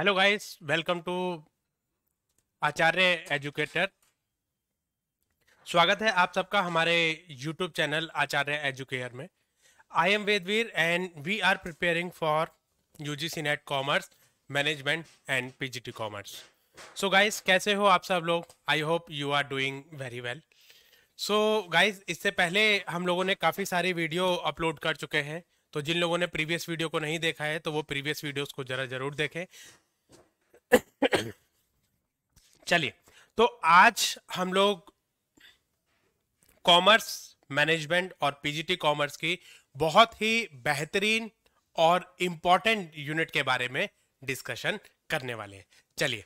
Hello guys welcome to Acharya educator स्वागत है आप सबका हमारे यूट्यूब चैनल आचार्य एजुकेयर में I am Vedveer and we are preparing for UGC NET commerce management and PGT commerce so guys कैसे हो आप सब लोग I hope you are doing very well so guys इससे पहले हम लोगों ने काफ़ी सारी वीडियो अपलोड कर चुके हैं तो जिन लोगों ने प्रीवियस वीडियो को नहीं देखा है तो वो प्रीवियस वीडियोस को जरा जरूर देखें चलिए तो आज हम लोग कॉमर्स मैनेजमेंट और पीजीटी कॉमर्स की बहुत ही बेहतरीन और इम्पॉर्टेंट यूनिट के बारे में डिस्कशन करने वाले हैं चलिए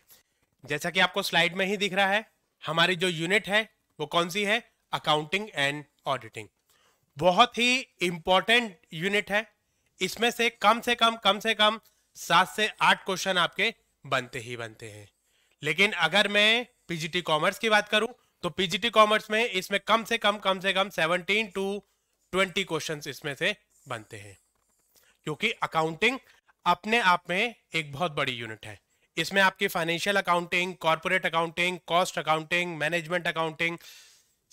जैसा कि आपको स्लाइड में ही दिख रहा है हमारी जो यूनिट है वो कौन सी है अकाउंटिंग एंड ऑडिटिंग बहुत ही इंपॉर्टेंट यूनिट है इसमें से कम से कम कम से कम सात से आठ क्वेश्चन आपके बनते ही बनते हैं लेकिन अगर मैं पीजीटी कॉमर्स की बात करूं तो पीजीटी कॉमर्स में इसमें कम से कम कम से कम 17 टू 20 क्वेश्चंस इसमें से बनते हैं क्योंकि अकाउंटिंग अपने आप में एक बहुत बड़ी यूनिट है इसमें आपकी financial accounting corporate accounting cost accounting management accounting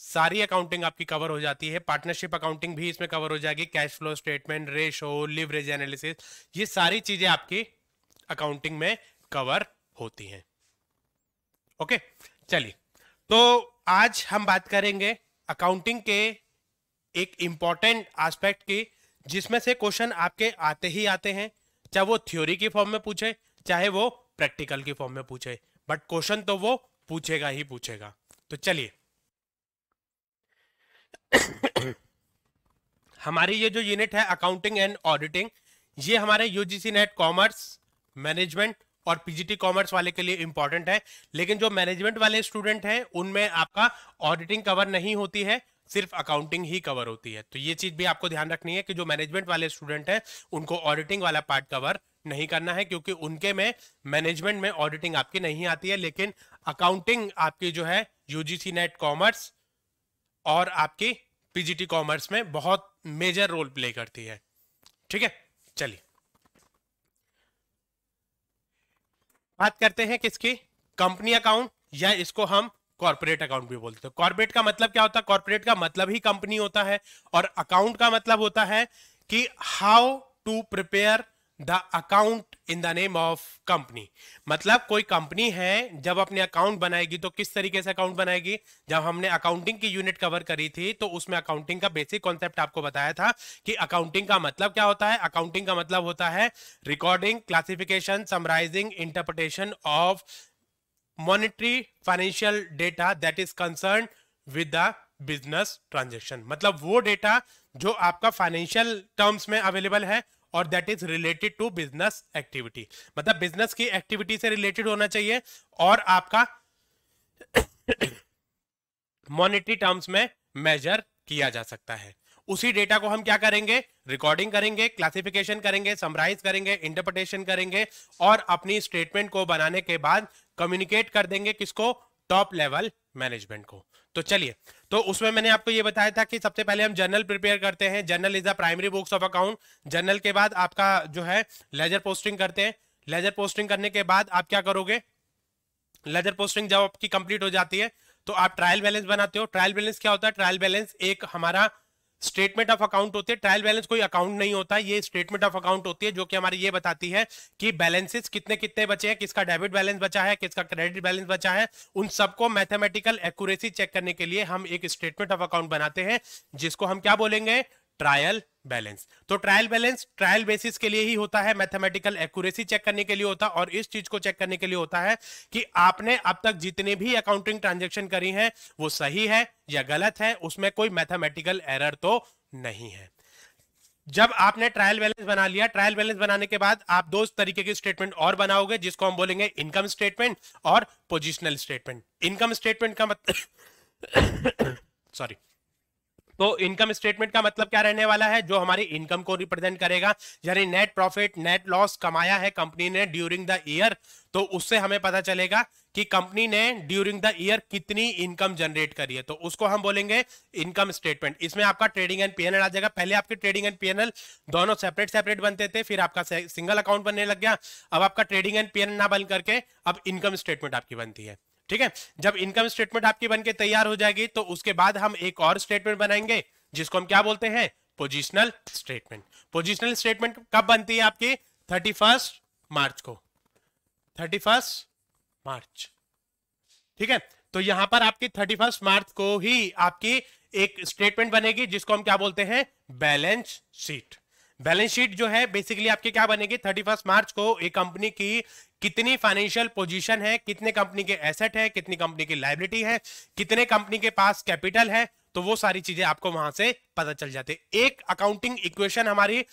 सारी अकाउंटिंग आपकी कवर हो जाती है पार्टनरशिप अकाउंटिंग भी इसमें कवर हो जाएगी cash flow statement ratio leverage analysis ये सारी चीजें आपकी अकाउंटिंग में कवर होती हैं ओके चलिए तो आज हम बात करेंगे अकाउंटिंग के एक इंपॉर्टेंट एस्पेक्ट की जिसमें से क्वेश्चन आपके आते ही आते हैं चाहे वो थ्योरी की फॉर्म में पूछे चाहे वो प्रैक्टिकल की फॉर्म में पूछे बट क्वेश्चन तो वो पूछेगा ही पूछेगा तो चलिए हमारी ये जो यूनिट है अकाउंटिंग एंड ऑडिटिंग ये हमारे यूजीसी नेट कॉमर्स मैनेजमेंट और पीजीटी कॉमर्स वाले के लिए इंपॉर्टेंट है लेकिन जो मैनेजमेंट वाले स्टूडेंट हैं उनमें आपका ऑडिटिंग कवर नहीं होती है सिर्फ अकाउंटिंग ही कवर होती है तो ये चीज भी आपको ध्यान रखनी है कि जो मैनेजमेंट वाले स्टूडेंट हैं उनको ऑडिटिंग वाला पार्ट कवर नहीं करना है क्योंकि उनके में मैनेजमेंट में ऑडिटिंग आपकी नहीं आती है लेकिन अकाउंटिंग आपकी जो है यूजीसी नेट कॉमर्स और आपकी पीजीटी कॉमर्स में बहुत मेजर रोल प्ले करती है ठीक है चलिए बात करते हैं किसकी कंपनी अकाउंट या इसको हम कॉर्पोरेट अकाउंट भी बोलते हैं कॉर्पोरेट का मतलब क्या होता है कॉर्पोरेट का मतलब ही कंपनी होता है और अकाउंट का मतलब होता है कि how to prepare the account in the name of company मतलब कोई कंपनी है जब अपने अकाउंट बनाएगी तो किस तरीके से अकाउंट बनाएगी जब हमने अकाउंटिंग की यूनिट कवर करी थी तो उसमें अकाउंटिंग का बेसिक कॉन्सेप्ट आपको बताया था कि अकाउंटिंग का मतलब क्या होता है अकाउंटिंग का मतलब होता है recording classification summarising interpretation of monetary financial data that is concern with the business transaction मतलब वो डेटा जो आपका फाइनेंशियल टर्म्स में अवेलेबल है और that is related to business activity मतलब बिजनेस की एक्टिविटी से रिलेटेड होना चाहिए और आपका मॉनेटरी टर्म्स में मेजर किया जा सकता है उसी डेटा को हम क्या करेंगे रिकॉर्डिंग करेंगे क्लासिफिकेशन करेंगे समराइज करेंगे इंटरप्रिटेशन करेंगे और अपनी स्टेटमेंट को बनाने के बाद कम्युनिकेट कर देंगे किसको टॉप लेवल मैनेजमेंट को तो चलिए तो उसमें मैंने आपको ये बताया था कि सबसे पहले हम जर्नल प्रिपेयर करते हैं journal is the primary books of account journal के बाद आपका जो है लेजर पोस्टिंग करते हैं लेजर पोस्टिंग करने के बाद आप क्या करोगे लेजर पोस्टिंग जब आपकी कंप्लीट हो जाती है तो आप ट्रायल बैलेंस बनाते हो ट्रायल बैलेंस क्या होता है ट्रायल बैलेंस एक हमारा स्टेटमेंट ऑफ अकाउंट होती है ट्रायल बैलेंस कोई अकाउंट नहीं होता ये स्टेटमेंट ऑफ अकाउंट होती है जो कि हमारी ये बताती है कि बैलेंसेस कितने कितने बचे हैं किसका डेबिट बैलेंस बचा है किसका क्रेडिट बैलेंस बचा है उन सबको मैथमेटिकल एक्यूरेसी चेक करने के लिए हम एक स्टेटमेंट ऑफ अकाउंट बनाते हैं जिसको हम क्या बोलेंगे ट्रायल बैलेंस तो ट्रायल बैलेंस ट्रायल बेसिस के लिए ही होता है मैथमेटिकल एक्यूरेसी चेक करने के लिए होता है और इस चीज को चेक करने के लिए होता है कि आपने अब तक जितने भी अकाउंटिंग ट्रांजेक्शन करी हैं वो सही है या गलत है उसमें कोई मैथमेटिकल एरर तो नहीं है जब आपने ट्रायल बैलेंस बना लिया ट्रायल बैलेंस बनाने के बाद आप दो तरीके के स्टेटमेंट और बनाओगे जिसको हम बोलेंगे इनकम स्टेटमेंट और पोजिशनल स्टेटमेंट इनकम स्टेटमेंट का मतलब सॉरी तो इनकम स्टेटमेंट का मतलब क्या रहने वाला है जो हमारी इनकम को रिप्रेजेंट करेगा यानी नेट प्रॉफिट नेट लॉस कमाया है कंपनी ने ड्यूरिंग द ईयर तो उससे हमें पता चलेगा कि कंपनी ने ड्यूरिंग द ईयर कितनी इनकम जनरेट करी है तो उसको हम बोलेंगे इनकम स्टेटमेंट इसमें आपका ट्रेडिंग एंड पीएनएल आ जाएगा पहले आपके ट्रेडिंग एंड पीएनएल दोनों सेपरेट सेपरेट बनते थे फिर आपका सिंगल अकाउंट बनने लग गया अब आपका ट्रेडिंग एंड पीएनएल ना बन करके अब इनकम स्टेटमेंट आपकी बनती है ठीक है जब इनकम स्टेटमेंट आपकी बनके तैयार हो जाएगी तो उसके बाद हम एक और स्टेटमेंट बनाएंगे जिसको हम क्या बोलते हैं पोजिशनल स्टेटमेंट पोजिशनल स्टेटमेंट कब बनती है आपकी थर्टी फर्स्ट मार्च को थर्टी फर्स्ट मार्च ठीक है तो यहां पर आपकी थर्टी फर्स्ट मार्च को ही आपकी एक स्टेटमेंट बनेगी जिसको हम क्या बोलते हैं बैलेंस शीट बैलेंस शीट जो है बेसिकली आपके क्या बनेगी थर्टी फर्स्ट मार्च को एक कंपनी की कितनी फाइनेंशियल पोजीशन है कितने कंपनी के एसेट है कितनी कंपनी की लाइबिलिटी है कितने कंपनी के पास कैपिटल है तो वो सारी चीजें आपको वहां से पता चल जाती है एक अकाउंटिंग इक्वेशन हमारी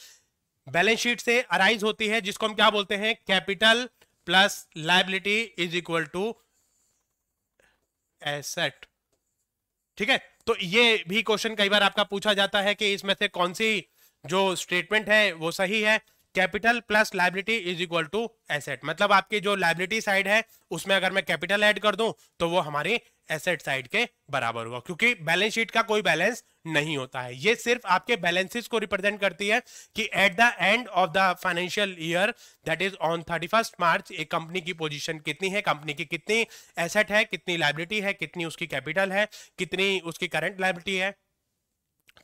बैलेंस शीट से अराइज होती है जिसको हम क्या बोलते हैं capital plus liability is equal to asset ठीक है तो ये भी क्वेश्चन कई बार आपका पूछा जाता है कि इसमें से कौन सी जो स्टेटमेंट है वो सही है capital plus liability is equal to asset मतलब आपकी जो लाइबिलिटी साइड है उसमें अगर मैं कैपिटल ऐड कर दूं तो वो हमारी एसेट साइड के बराबर हुआ क्योंकि बैलेंस शीट का कोई बैलेंस नहीं होता है ये सिर्फ आपके बैलेंसेस को रिप्रेजेंट करती है कि at the end of the financial year that is on thirty first March एक कंपनी की पोजीशन कितनी है कंपनी की कितनी एसेट है कितनी लाइबिलिटी है कितनी उसकी कैपिटल है कितनी उसकी करंट लाइबिलिटी है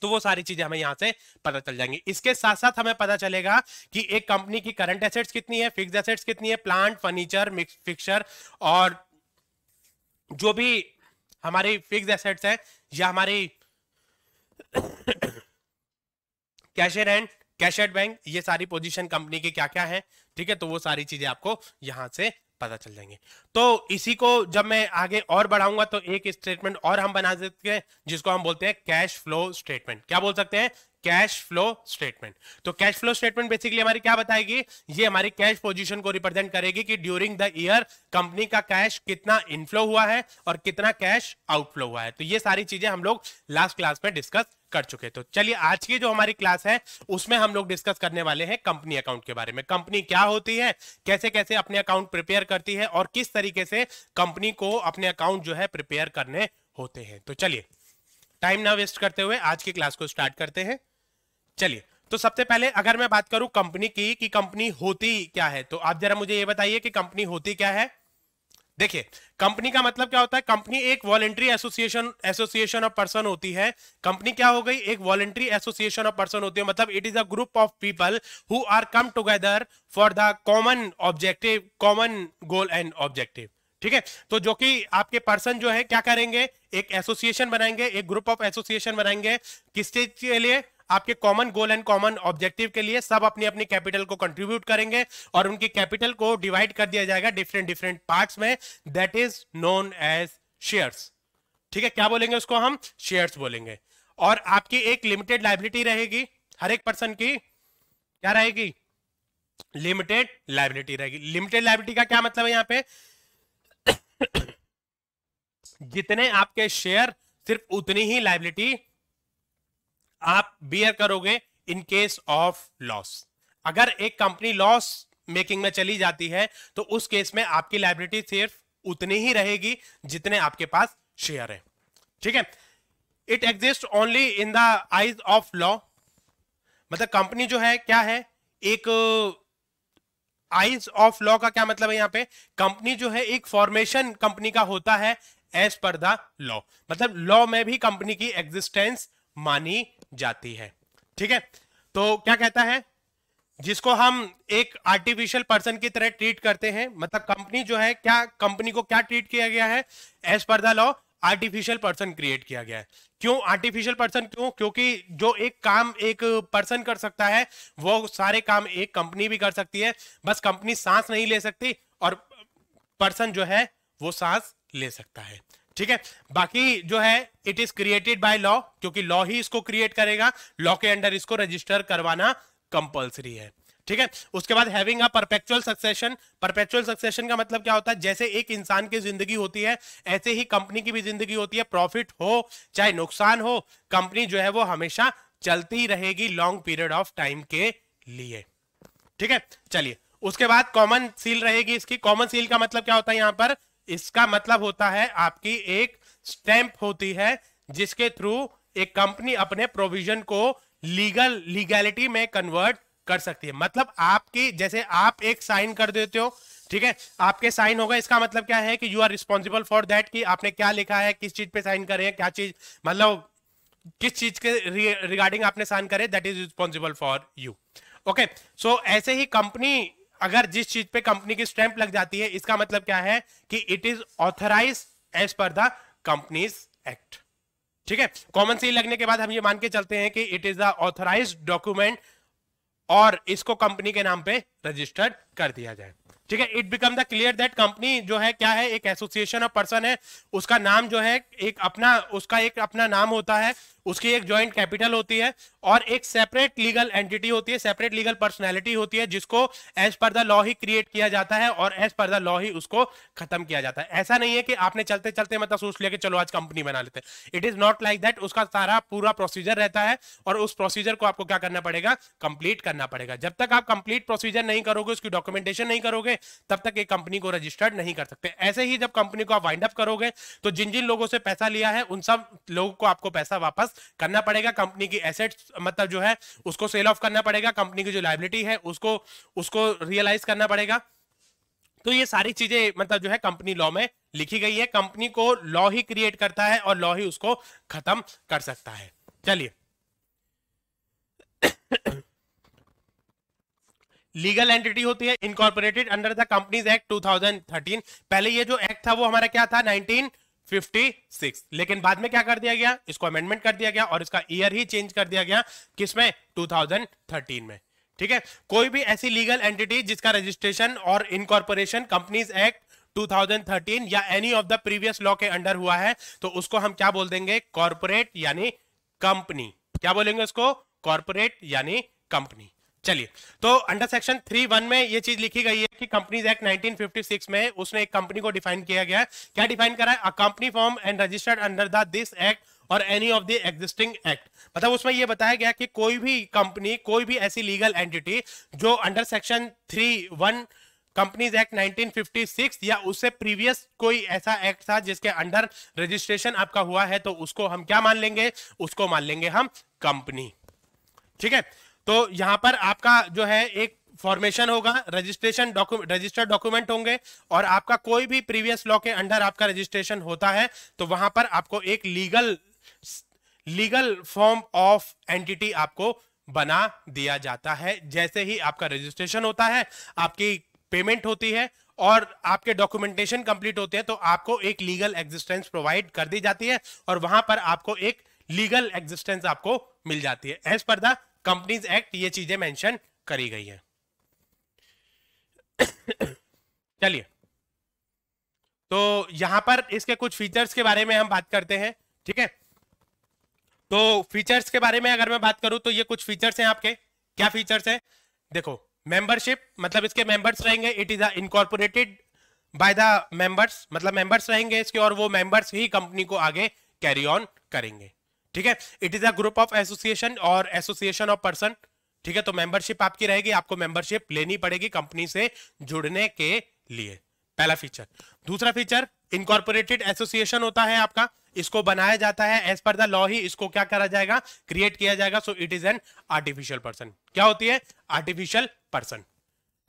तो वो सारी चीजें हमें यहां से पता चल जाएंगी इसके साथ साथ हमें पता चलेगा कि एक कंपनी की करंट एसेट्स कितनी है फिक्स एसेट्स कितनी है प्लांट फर्नीचर फिक्सर और जो भी हमारी फिक्स एसेट्स है या हमारी cash and cash at bank ये सारी पोजीशन कंपनी की क्या क्या है ठीक है तो वो सारी चीजें आपको यहां से पता चल जाएंगे तो इसी को जब मैं आगे और बढ़ाऊंगा तो एक स्टेटमेंट और हम बना सकते हैं जिसको हम बोलते हैं कैश फ्लो स्टेटमेंट क्या बोल सकते हैं कैश फ्लो स्टेटमेंट तो कैश फ्लो स्टेटमेंट बेसिकली हमारी क्या बताएगी ये हमारी कैश पोजीशन को रिप्रेजेंट करेगी कि ड्यूरिंग द ईयर कंपनी का कैश कितना इनफ्लो हुआ है और कितना कैश आउटफ्लो हुआ है तो ये सारी चीजें हम लोग लास्ट क्लास में डिस्कस कर चुके तो चलिए आज की जो हमारी क्लास है उसमें हम लोग डिस्कस करने वाले हैं कंपनी अकाउंट के बारे में कंपनी क्या होती है कैसे कैसे अपने अकाउंट प्रिपेयर करती है और किस तरीके से कंपनी को अपने अकाउंट जो है प्रिपेयर करने होते हैं तो चलिए टाइम ना वेस्ट करते हुए आज की क्लास को स्टार्ट करते हैं चलिए तो सबसे पहले अगर मैं बात करूं कंपनी की कि कंपनी होती क्या है तो आप जरा मुझे ये बताइए कि कंपनी होती क्या है देखिए कंपनी का मतलब क्या होता है कंपनी एक voluntary association association of person होती है कंपनी क्या हो गई एक वॉलेंट्री एसोसिएशन ऑफ पर्सन होती है मतलब it is a group of people who are come together for the common objective common goal and objective ठीक है तो जो कि आपके पर्सन जो है क्या करेंगे एक एसोसिएशन बनाएंगे एक ग्रुप ऑफ एसोसिएशन बनाएंगे किस चीज के लिए आपके common goal and common objective के लिए सब अपनी अपनी कैपिटल को कंट्रीब्यूट करेंगे और उनकी कैपिटल को डिवाइड कर दिया जाएगा डिफरेंट डिफरेंट पार्ट्स में that is known as shares ठीक है क्या बोलेंगे उसको हम शेयर्स बोलेंगे और आपकी एक लिमिटेड लाइबिलिटी रहेगी हर एक पर्सन की क्या रहेगी लिमिटेड लाइबिलिटी रहेगी लिमिटेड लाइबिलिटी का क्या मतलब है यहाँ पे जितने आपके शेयर सिर्फ उतनी ही लाइबिलिटी आप बियर करोगे इन केस ऑफ लॉस अगर एक कंपनी लॉस मेकिंग में चली जाती है तो उस केस में आपकी लाइब्रिटी सिर्फ उतनी ही रहेगी जितने आपके पास शेयर है ठीक है it exist only in the eyes of law मतलब कंपनी जो है क्या है एक आईज ऑफ लॉ का क्या मतलब है यहां पे कंपनी जो है एक फॉर्मेशन कंपनी का होता है एज पर द लॉ मतलब लॉ में भी कंपनी की एग्जिस्टेंस मानी जाती है ठीक है तो क्या कहता है जिसको हम एक आर्टिफिशियल पर्सन की तरह ट्रीट करते हैं मतलब कंपनी जो है क्या कंपनी को क्या ट्रीट किया गया है as per the law artificial person create किया गया है क्यों आर्टिफिशियल पर्सन क्यों क्योंकि जो एक काम एक पर्सन कर सकता है वो सारे काम एक कंपनी भी कर सकती है बस कंपनी सांस नहीं ले सकती और पर्सन जो है वो सांस ले सकता है ठीक है बाकी जो है it is created by law क्योंकि लॉ ही इसको क्रिएट करेगा लॉ के अंडर इसको रजिस्टर करवाना कंपल्सरी है ठीक है उसके बाद having a perpetual succession perpetual succession का मतलब क्या होता है जैसे एक इंसान की जिंदगी होती है ऐसे ही कंपनी की भी जिंदगी होती है प्रॉफिट हो चाहे नुकसान हो कंपनी जो है वो हमेशा चलती रहेगी लॉन्ग पीरियड ऑफ टाइम के लिए ठीक है चलिए उसके बाद कॉमन सील रहेगी इसकी कॉमन सील का मतलब क्या होता है यहां पर इसका मतलब होता है आपकी एक स्टैंप होती है जिसके थ्रू एक कंपनी अपने प्रोविजन को लीगल लीगैलिटी में कन्वर्ट कर सकती है मतलब आपकी जैसे आप एक साइन कर देते हो ठीक है आपके साइन होगा इसका मतलब क्या है कि you are responsible for that कि आपने क्या लिखा है किस चीज पे साइन करे क्या चीज मतलब किस चीज के रिगार्डिंग आपने साइन करे that is responsible for you okay so ऐसे ही कंपनी अगर जिस चीज पे कंपनी की स्टैंप लग जाती है इसका मतलब क्या है कि it is authorise as per the companies act ठीक है कॉमन सील लगने के बाद हम ये मान के चलते हैं कि it is the authorise document और इसको कंपनी के नाम पे रजिस्टर्ड कर दिया जाए ठीक है it become the clear that company जो है क्या है एक एसोसिएशन ऑफ पर्सन है उसका नाम जो है एक अपना उसका एक अपना नाम होता है उसकी एक ज्वाइंट कैपिटल होती है और एक सेपरेट लीगल एंटिटी होती है सेपरेट लीगल पर्सनैलिटी होती है जिसको as per the law he create किया जाता है और एज पर द लॉ ही उसको खत्म किया जाता है ऐसा नहीं है कि आपने चलते चलते मतलब सोच लिया कि चलो आज कंपनी बना लेते हैं it is not like that उसका सारा पूरा प्रोसीजर रहता है और उस प्रोसीजर को आपको क्या करना पड़ेगा कंप्लीट करना पड़ेगा जब तक आप कंप्लीट प्रोसीजर नहीं करोगे उसकी डॉक्यूमेंटेशन नहीं करोगे तब तक एक कंपनी को रजिस्टर्ड नहीं कर सकते ऐसे ही जब कंपनी को आप वाइंड अप करोगे तो जिन जिन लोगों से पैसा लिया है उन सब लोगों को आपको पैसा वापस करना पड़ेगा कंपनी की एसेट्स मतलब जो है उसको सेल ऑफ करना पड़ेगा कंपनी की जो लाइबिलिटी है उसको उसको रियलाइज करना पड़ेगा तो ये सारी चीजें मतलब जो है कंपनी लॉ में लिखी गई है कंपनी को लॉ ही क्रिएट करता है और लॉ ही उसको खत्म कर सकता है चलिए लीगल एंटिटी होती है incorporated under the companies act 2013 पहले ये जो एक्ट था वो हमारा क्या था 56 लेकिन बाद में क्या कर दिया गया इसको अमेंडमेंट कर दिया गया और इसका ईयर ही चेंज कर दिया गया किसमें 2013 में ठीक है कोई भी ऐसी लीगल एंटिटी जिसका रजिस्ट्रेशन और इनकॉर्पोरेशन कंपनीज एक्ट 2013 या any of the previous law के अंडर हुआ है तो उसको हम क्या बोल देंगे कॉर्पोरेट यानी कंपनी क्या बोलेंगे उसको कॉर्पोरेट यानी कंपनी चलिए तो अंडर सेक्शन थ्री वन में ये चीज लिखी गई है कि कंपनीज एक्ट 1956 में उसने एक कंपनी को डिफाइन किया गया है क्या डिफाइन करा है a company form and registered under the this act और any of the existing act मतलब उसमें यह बताया गया कि कोई भी कंपनी कोई भी ऐसी लीगल एंटिटी जो under section three one companies act 1956 या उससे प्रीवियस कोई ऐसा एक्ट था जिसके अंडर रजिस्ट्रेशन आपका हुआ है तो उसको हम क्या मान लेंगे उसको मान लेंगे हम कंपनी ठीक है तो यहाँ पर आपका जो है एक फॉर्मेशन होगा रजिस्ट्रेशन डॉक्यूमेंट रजिस्टर्ड डॉक्यूमेंट होंगे और आपका कोई भी प्रीवियस लॉ के अंडर आपका रजिस्ट्रेशन होता है तो वहां पर आपको एक legal legal form of entity आपको बना दिया जाता है जैसे ही आपका रजिस्ट्रेशन होता है आपकी पेमेंट होती है और आपके डॉक्यूमेंटेशन कंप्लीट होते हैं तो आपको एक लीगल एग्जिस्टेंस प्रोवाइड कर दी जाती है और वहां पर आपको एक लीगल एग्जिस्टेंस आपको मिल जाती है as per the companies act ये चीजें मेंशन करी गई है चलिए तो यहां पर इसके कुछ फीचर्स के बारे में हम बात करते हैं ठीक है तो फीचर्स के बारे में अगर मैं बात करूं तो ये कुछ फीचर्स हैं आपके क्या फीचर्स हैं देखो मेंबरशिप मतलब इसके मेंबर्स रहेंगे it is incorporated by the members मतलब मेंबर्स रहेंगे इसके और वो मेंबर्स ही कंपनी को आगे कैरी ऑन करेंगे ठीक है it is a group of association और एसोसिएशन ऑफ पर्सन ठीक है तो मेंबरशिप आपकी रहेगी आपको मेंबरशिप लेनी पड़ेगी कंपनी से जुड़ने के लिए पहला फीचर दूसरा फीचर इनकॉर्पोरेटेड एसोसिएशन होता है आपका इसको बनाया जाता है एज पर द लॉ ही इसको क्या करा जाएगा क्रिएट किया जाएगा so it is an artificial person क्या होती है आर्टिफिशियल पर्सन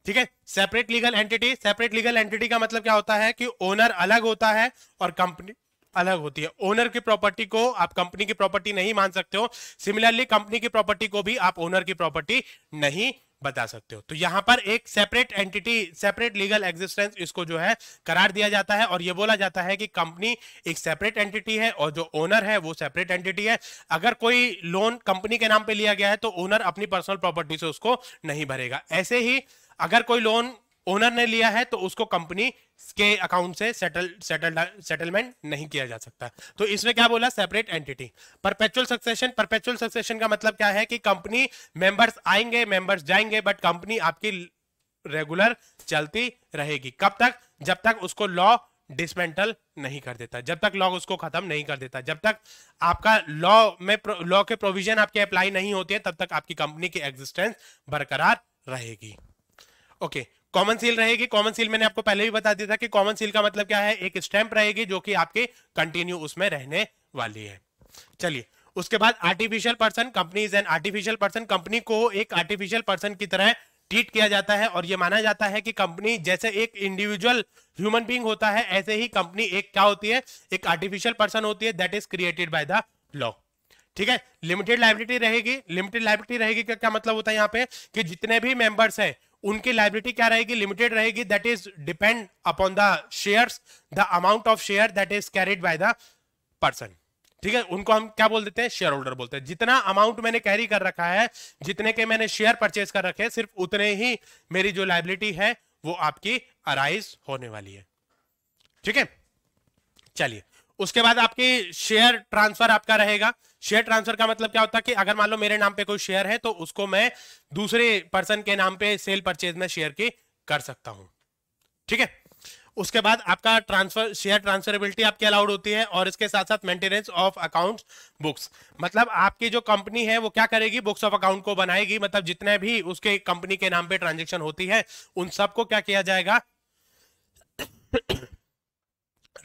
ठीक है separate legal entity separate legal entity का मतलब क्या होता है कि ओनर अलग होता है और कंपनी अलग होती है ओनर की प्रॉपर्टी को आप कंपनी की प्रॉपर्टी नहीं मान सकते हो सिमिलरली कंपनी की प्रॉपर्टी को भी आप ओनर की प्रॉपर्टी नहीं बता सकते हो तो यहां पर एक separate entity separate legal existence इसको जो है करार दिया जाता है और यह बोला जाता है कि कंपनी एक सेपरेट एंटिटी है और जो ओनर है वो सेपरेट एंटिटी है अगर कोई लोन कंपनी के नाम पे लिया गया है तो ओनर अपनी पर्सनल प्रॉपर्टी से उसको नहीं भरेगा ऐसे ही अगर कोई लोन ओनर ने लिया है तो उसको कंपनी के अकाउंट से सेटल सेटल सेटलमेंट नहीं किया जा सकता तो इसमें क्या बोला separate entity perpetual succession perpetual succession का मतलब क्या है कि कंपनी मेंबर्स आएंगे मेंबर्स जाएंगे बट कंपनी आपकी रेगुलर चलती रहेगी कब तक जब तक उसको लॉ डिसमेंटल नहीं कर देता जब तक लॉ उसको खत्म नहीं कर देता जब तक आपका लॉ में लॉ के प्रोविजन आपके अप्लाई नहीं होते तब तक आपकी कंपनी की एग्जिस्टेंस बरकरार रहेगी ओके okay, कॉमन सील रहेगी कॉमन सील मैंने आपको पहले भी बता दिया था कि कॉमन सील का मतलब क्या है एक स्टैंप रहेगी जो कि आपके कंटिन्यू उसमें रहने वाली है चलिए उसके बाद artificial person company is an artificial person company को एक आर्टिफिशियल पर्सन की तरह ट्रीट किया जाता है और यह माना जाता है कि कंपनी जैसे एक इंडिविजुअल ह्यूमन बींग होता है ऐसे ही कंपनी एक क्या होती है एक आर्टिफिशियल पर्सन होती है that is created by the law ठीक है लिमिटेड लाइबिलिटी रहेगी लिमिटेड लाइबिलिटी रहेगी क्या मतलब होता है यहाँ पे कि जितने भी मेंबर्स हैं उनकी लाइबिलिटी क्या रहेगी लिमिटेड रहेगी that is depend upon the share the amount of share that is carried by the person ठीक है उनको हम क्या बोल देते हैं शेयर होल्डर बोलते हैं जितना अमाउंट मैंने कैरी कर रखा है जितने के मैंने शेयर परचेज कर रखे सिर्फ उतने ही मेरी जो लाइबिलिटी है वो आपकी अराइज होने वाली है ठीक है चलिए उसके बाद आपकी शेयर ट्रांसफर आपका रहेगा शेयर ट्रांसफर का मतलब क्या होता है कि अगर मान लो मेरे नाम पे कोई शेयर है तो उसको मैं दूसरे पर्सन के नाम पे सेल परचेज में शेयर की कर सकता हूं ठीक है उसके बाद आपका ट्रांसफर शेयर ट्रांसफरेबिलिटी आपकी अलाउड होती है और इसके साथ साथ मेंटेनेंस ऑफ अकाउंट बुक्स मतलब आपकी जो कंपनी है वो क्या करेगी बुक्स ऑफ अकाउंट को बनाएगी मतलब जितने भी उसके कंपनी के नाम पे ट्रांजेक्शन होती है उन सबको क्या किया जाएगा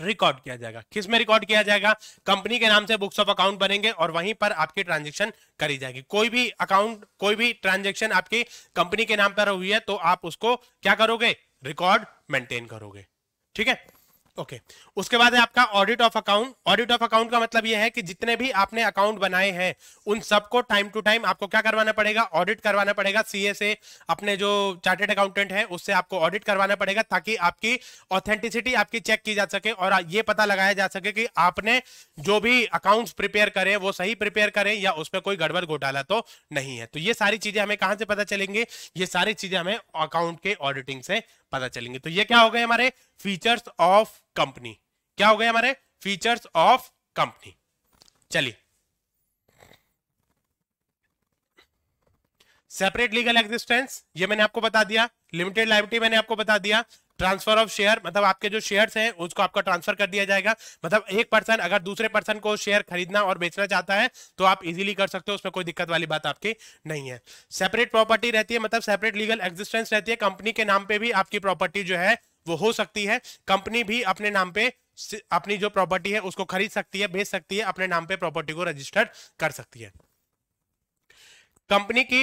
रिकॉर्ड किया जाएगा किस में रिकॉर्ड किया जाएगा कंपनी के नाम से बुक्स ऑफ अकाउंट बनेंगे और वहीं पर आपकी ट्रांजेक्शन करी जाएगी कोई भी अकाउंट कोई भी ट्रांजेक्शन आपकी कंपनी के नाम पर हुई है तो आप उसको क्या करोगे रिकॉर्ड मेंटेन करोगे ठीक है ओके okay. उसके बाद है आपका audit of account audit of account का मतलब यह है कि जितने भी आपने अकाउंट बनाए हैं उन सबको टाइम टू टाइम आपको क्या करवाना पड़ेगा ऑडिट करवाना पड़ेगा सीए से अपने जो चार्टेड अकाउंटेंट है उससे आपको ऑडिट करवाना पड़ेगा ताकि आपकी ऑथेंटिसिटी आपकी चेक की जा सके और ये पता लगाया जा सके कि आपने जो भी अकाउंट प्रिपेयर करें वो सही प्रिपेयर करें या उस पर कोई गड़बड़ घोटाला तो नहीं है तो ये सारी चीजें हमें कहां से पता चलेंगे ये सारी चीजें हमें अकाउंट के ऑडिटिंग से पता चलेंगे तो ये क्या हो गए हमारे फीचर्स ऑफ कंपनी क्या हो गए हमारे फीचर्स ऑफ कंपनी चलिए सेपरेट लीगल एग्जिस्टेंस ये मैंने आपको बता दिया लिमिटेड लाइबिलिटी मैंने आपको बता दिया ट्रांसफर ऑफ शेयर मतलब आपके जो शेयर्स हैं उसको आपका ट्रांसफर कर दिया जाएगा मतलब एक पर्सन अगर दूसरे पर्सन को शेयर खरीदना और बेचना चाहता है तो आप इजीली कर सकते हो उसमें कोई दिक्कत वाली बात आपकी नहीं है सेपरेट प्रॉपर्टी रहती है मतलब सेपरेट लीगल एग्जिस्टेंस रहती है कंपनी के नाम पे भी आपकी प्रॉपर्टी जो है वो हो सकती है कंपनी भी अपने नाम पे अपनी जो प्रॉपर्टी है उसको खरीद सकती है बेच सकती है अपने नाम पे प्रॉपर्टी को रजिस्टर कर सकती है कंपनी की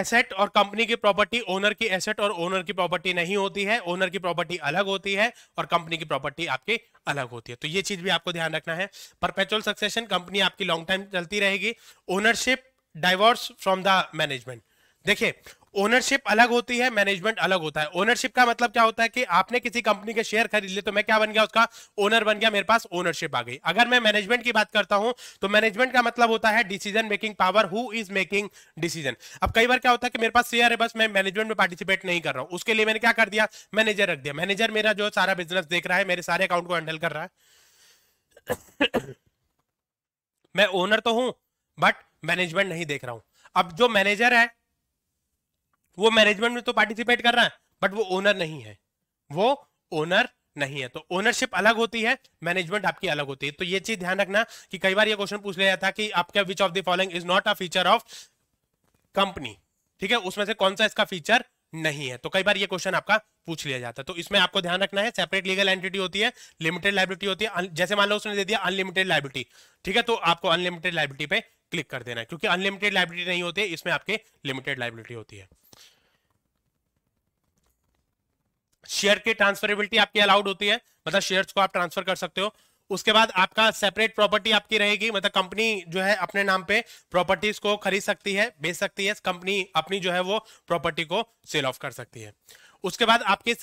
एसेट और कंपनी की प्रॉपर्टी ओनर की एसेट और ओनर की प्रॉपर्टी नहीं होती है ओनर की प्रॉपर्टी अलग होती है और कंपनी की प्रॉपर्टी आपकी अलग होती है तो ये चीज भी आपको ध्यान रखना है परपेचुअल सक्सेशन कंपनी आपकी लॉन्ग टाइम चलती रहेगी ownership divorce from the management देखिए ओनरशिप अलग होती है मैनेजमेंट अलग होता है ओनरशिप का मतलब क्या होता है कि आपने किसी कंपनी के शेयर खरीद लिए तो मैं क्या बन गया उसका ओनर बन गया मेरे पास ओनरशिप आ गई अगर मैं मैनेजमेंट की बात करता हूं तो मैनेजमेंट का मतलब होता है decision making power who is making decision अब कई बार क्या होता है कि मेरे पास शेयर है बस मैं मैनेजमेंट में पार्टिसिपेट नहीं कर रहा हूं उसके लिए मैंने क्या कर दिया मैनेजर रख दिया मैनेजर मेरा जो सारा बिजनेस देख रहा है मेरे सारे अकाउंट को हैंडल कर रहा है मैं ओनर तो हूं बट मैनेजमेंट नहीं देख रहा हूं अब जो मैनेजर है वो मैनेजमेंट में तो पार्टिसिपेट कर रहा है बट वो ओनर नहीं है वो ओनर नहीं है तो ओनरशिप अलग होती है मैनेजमेंट आपकी अलग होती है तो ये चीज ध्यान रखना कि कई बार ये क्वेश्चन पूछ लिया जाता कि आपका which of the following is not a feature of company ठीक है उसमें से कौन सा इसका फीचर नहीं है तो कई बार ये क्वेश्चन आपका पूछ लिया जाता है तो इसमें आपको ध्यान रखना है सेपरेट लीगल एंटिटी होती है लिमिटेड लाइबिलिटी होती है जैसे मान लो उसने दे दिया अनलिमिटेड लाइबिलिटी ठीक है तो आपको अनलिमिटेड लाइबिलिटी पे क्लिक कर देना है क्योंकि अनलिमिटेड लाइब्रेरी नहीं होती इसमें आपके लिमिटेड लाइब्रेरी होती है शेयर की ट्रांसफरेबिलिटी आपकी अलाउड होती है मतलब शेयर्स को आप ट्रांसफर कर सकते हो उसके बाद आपका सेपरेट प्रॉपर्टी आपकी रहेगी मतलब कंपनी जो है अपने नाम पे प्रॉपर्टीज को खरीद सकती है बेच सकती है कंपनी अपनी जो है वो प्रॉपर्टी को सेल ऑफ कर सकती है उसके बाद आपके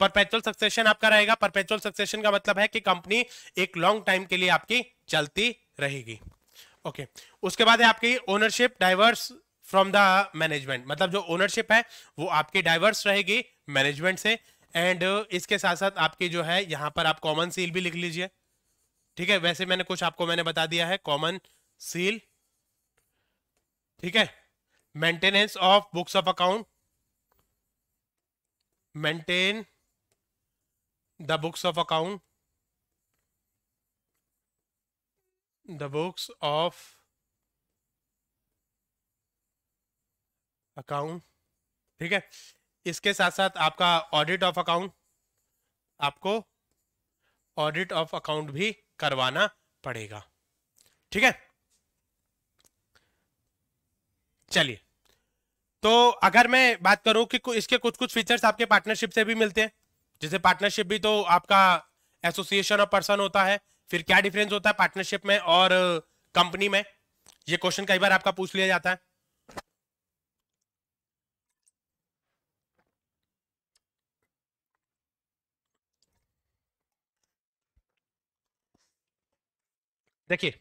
परपेचुअल सक्सेशन आपका रहेगा परपेचुअल सक्सेशन का मतलब है कि कंपनी एक लॉन्ग टाइम के लिए आपकी चलती रहेगी ओके okay. उसके बाद है आपकी ownership divorce from the management मतलब जो ओनरशिप है वो आपकी डाइवर्स रहेगी मैनेजमेंट से एंड uh, इसके साथ साथ आपकी जो है यहां पर आप कॉमन सील भी लिख लीजिए ठीक है वैसे मैंने कुछ आपको मैंने बता दिया है कॉमन सील ठीक है maintenance of books of account maintain the books of account the books of account ठीक है इसके साथ साथ आपका ऑडिट ऑफ अकाउंट आपको ऑडिट ऑफ अकाउंट भी करवाना पड़ेगा ठीक है चलिए तो अगर मैं बात करूं कि इसके कुछ कुछ फीचर्स आपके पार्टनरशिप से भी मिलते हैं जैसे पार्टनरशिप भी तो आपका एसोसिएशन ऑफ पर्सन होता है फिर क्या डिफरेंस होता है पार्टनरशिप में और कंपनी में ये क्वेश्चन कई बार आपका पूछ लिया जाता है देखिए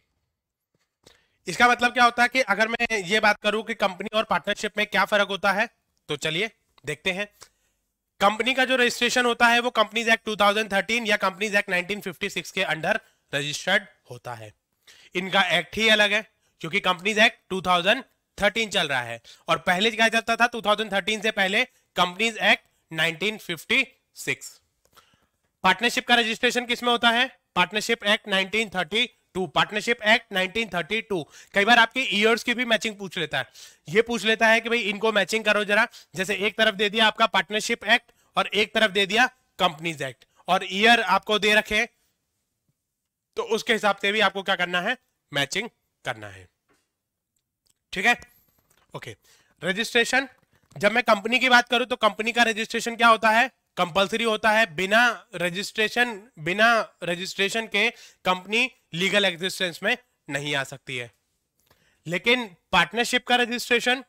इसका मतलब क्या होता है कि अगर मैं ये बात करूं कि कंपनी और पार्टनरशिप में क्या फर्क होता है तो चलिए देखते हैं कंपनी का जो रजिस्ट्रेशन होता है वो कंपनीज एक्ट 2013 या कंपनीज एक्ट 1956 के अंडर रजिस्टर्ड होता है इनका एक्ट ही अलग है क्योंकि कंपनीज एक्ट 2013 चल रहा है और पहले क्या चलता था 2013 से पहले कंपनीज एक्ट 1956 पार्टनरशिप का रजिस्ट्रेशन किसमें होता है पार्टनरशिप एक्ट 1932 पार्टनरशिप एक्ट 1932 कई बार आपके ईयर्स की भी मैचिंग पूछ लेता है ये पूछ लेता है कि भाई इनको मैचिंग करो जरा जैसे एक तरफ दे दिया आपका पार्टनरशिप एक्ट और एक तरफ दे दिया कंपनीज एक्ट और ईयर आपको दे रखे तो उसके हिसाब से भी आपको क्या करना है मैचिंग करना है ठीक है ओके रजिस्ट्रेशन जब मैं कंपनी की बात करूं तो कंपनी का रजिस्ट्रेशन क्या होता है कंपलसरी होता है बिना रजिस्ट्रेशन बिना रजिस्ट्रेशन के कंपनी लीगल एग्जिस्टेंस में नहीं आ सकती है लेकिन पार्टनरशिप का रजिस्ट्रेशन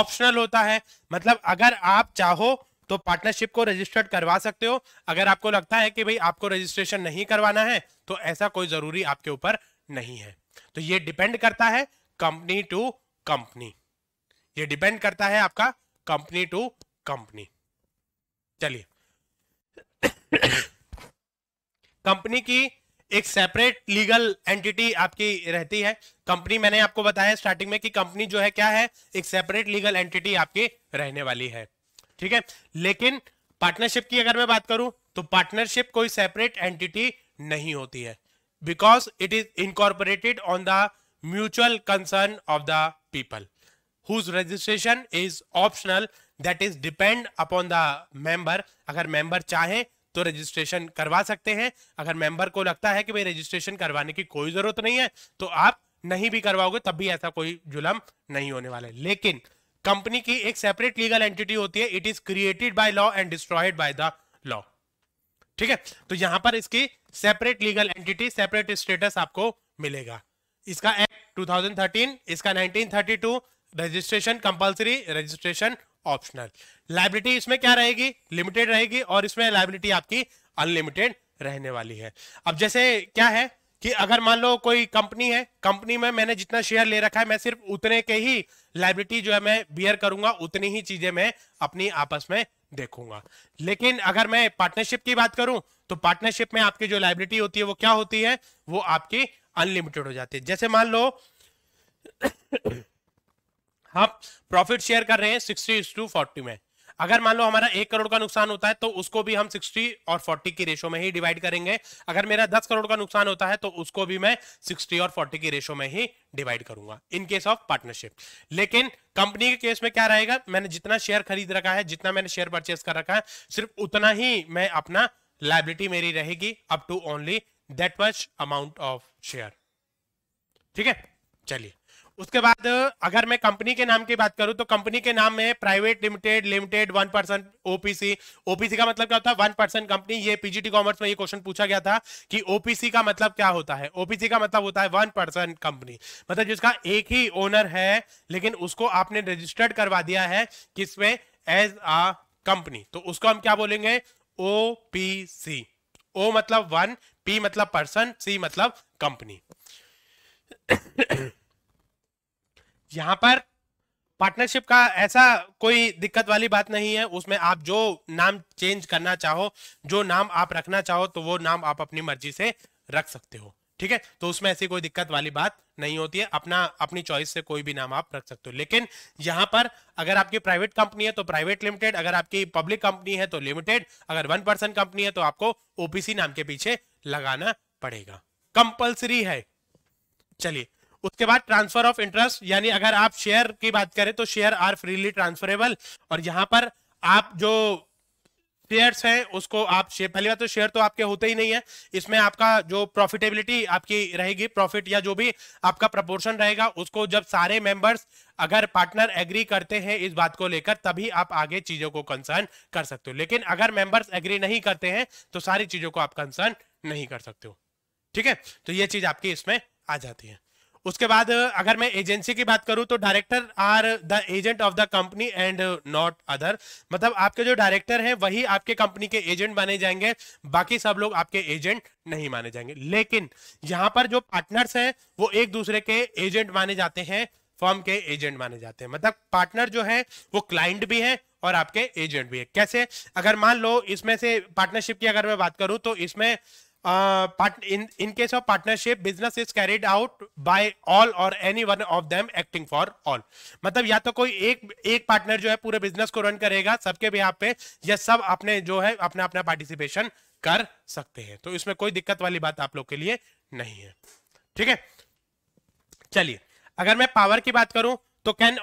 ऑप्शनल होता है मतलब अगर आप चाहो तो पार्टनरशिप को रजिस्टर्ड करवा सकते हो अगर आपको लगता है कि भाई आपको रजिस्ट्रेशन नहीं करवाना है तो ऐसा कोई जरूरी आपके ऊपर नहीं है तो ये डिपेंड करता है कंपनी टू कंपनी ये डिपेंड करता है आपका कंपनी टू कंपनी चलिए कंपनी की एक सेपरेट लीगल एंटिटी आपकी रहती है कंपनी मैंने आपको बताया स्टार्टिंग में कि कंपनी जो है क्या है एक सेपरेट लीगल एंटिटी आपकी रहने वाली है ठीक है लेकिन पार्टनरशिप की अगर मैं बात करूं तो पार्टनरशिप कोई सेपरेट एंटिटी नहीं होती है because it is incorporated on the mutual concern of the people whose registration is optional that is depend upon the अगर मेंबर चाहे तो रजिस्ट्रेशन करवा सकते हैं अगर मेंबर को लगता है कि भाई रजिस्ट्रेशन करवाने की कोई जरूरत नहीं है तो आप नहीं भी करवाओगे तब भी ऐसा कोई जुलम नहीं होने वाला है लेकिन कंपनी की एक सेपरेट लीगल एंटिटी होती है it is created by law and destroyed by the law ठीक है तो यहां पर इसकी separate legal entity separate status आपको मिलेगा इसका एक्ट 2013 इसका 1932 registration compulsory registration optional liability इसमें क्या रहेगी लिमिटेड रहेगी और इसमें लाइबिलिटी आपकी अनलिमिटेड रहने वाली है अब जैसे क्या है कि अगर मान लो कोई कंपनी है कंपनी में मैंने जितना शेयर ले रखा है मैं सिर्फ उतने के ही लाइब्रिटी जो है मैं बियर करूंगा उतनी ही चीजें मैं अपनी आपस में देखूंगा लेकिन अगर मैं पार्टनरशिप की बात करूं तो पार्टनरशिप में आपकी जो लाइब्रिटी होती है वो क्या होती है वो आपकी अनलिमिटेड हो जाती है जैसे मान लो हम प्रॉफिट शेयर कर रहे हैं सिक्सटी टू फोर्टी में अगर मान लो हमारा एक करोड़ का नुकसान होता है तो उसको भी हम सिक्सटी और फोर्टी की रेशो में ही डिवाइड करेंगे अगर मेरा दस करोड़ का नुकसान होता है तो उसको भी मैं सिक्सटी और फोर्टी की रेशो में ही डिवाइड करूंगा इन केस ऑफ पार्टनरशिप लेकिन कंपनी के केस में क्या रहेगा मैंने जितना शेयर खरीद रखा है जितना मैंने शेयर परचेस कर रखा है सिर्फ उतना ही मैं अपना लाइबिलिटी मेरी रहेगी up to only that was amount of share ठीक है चलिए उसके बाद अगर मैं कंपनी के नाम की बात करूं तो कंपनी के नाम में private limited limited one person OPC OPC का मतलब क्या होता है वन परसेंट कंपनी ये पीजीटी कॉमर्स में ये क्वेश्चन पूछा गया था कि ओपीसी का मतलब क्या होता है ओपीसी का मतलब होता है वन परसेंट कंपनी मतलब जिसका एक ही ओनर है लेकिन उसको आपने रजिस्टर्ड करवा दिया है किसमें एज अ कंपनी तो उसको हम क्या बोलेंगे सी ओ मतलब वन पी मतलब पर्सन सी मतलब कंपनी यहां पर पार्टनरशिप का ऐसा कोई दिक्कत वाली बात नहीं है उसमें आप जो नाम चेंज करना चाहो जो नाम आप रखना चाहो तो वो नाम आप अपनी मर्जी से रख सकते हो ठीक है तो उसमें ऐसी कोई दिक्कत वाली बात नहीं होती है अपना अपनी चॉइस से कोई भी नाम आप रख सकते हो लेकिन यहां पर अगर आपकी प्राइवेट कंपनी है तो प्राइवेट लिमिटेड अगर आपकी पब्लिक कंपनी है तो लिमिटेड अगर वन पर्सन कंपनी है तो आपको ओपीसी नाम के पीछे लगाना पड़ेगा कंपल्सरी है चलिए उसके बाद ट्रांसफर ऑफ इंटरेस्ट यानी अगर आप शेयर की बात करें तो शेयर आर फ्रीली ट्रांसफरेबल और यहां पर आप जो शेयर्स हैं उसको आप शेयर पहली बात तो शेयर तो आपके होते ही नहीं है इसमें आपका जो प्रॉफिटेबिलिटी आपकी रहेगी प्रॉफिट या जो भी आपका प्रपोर्शन रहेगा उसको जब सारे मेंबर्स अगर पार्टनर एग्री करते हैं इस बात को लेकर तभी आप आगे चीजों को कंसर्न कर सकते हो लेकिन अगर मेंबर्स एग्री नहीं करते हैं तो सारी चीजों को आप कंसर्न नहीं कर सकते हो ठीक है तो ये चीज आपकी इसमें आ जाती है उसके बाद अगर मैं एजेंसी की बात करूं तो director are the agent of the company and not other मतलब आपके जो डायरेक्टर हैं वही आपके कंपनी के एजेंट माने जाएंगे बाकी सब लोग आपके एजेंट नहीं माने जाएंगे लेकिन यहां पर जो पार्टनर्स हैं वो एक दूसरे के एजेंट माने जाते हैं फॉर्म के एजेंट माने जाते हैं मतलब पार्टनर जो है वो क्लाइंट भी है और आपके एजेंट भी है कैसे अगर मान लो इसमें से पार्टनरशिप की अगर मैं बात करूं तो इसमें in case of partnership business is carried out by all और any one of them acting for all मतलब या तो कोई एक एक पार्टनर जो है पूरे बिजनेस को रन करेगा सबके भी आप पे या सब अपने जो है अपना अपना पार्टिसिपेशन कर सकते हैं तो इसमें कोई दिक्कत वाली बात आप लोग के लिए नहीं है ठीक है चलिए अगर मैं पावर की बात करूं तो can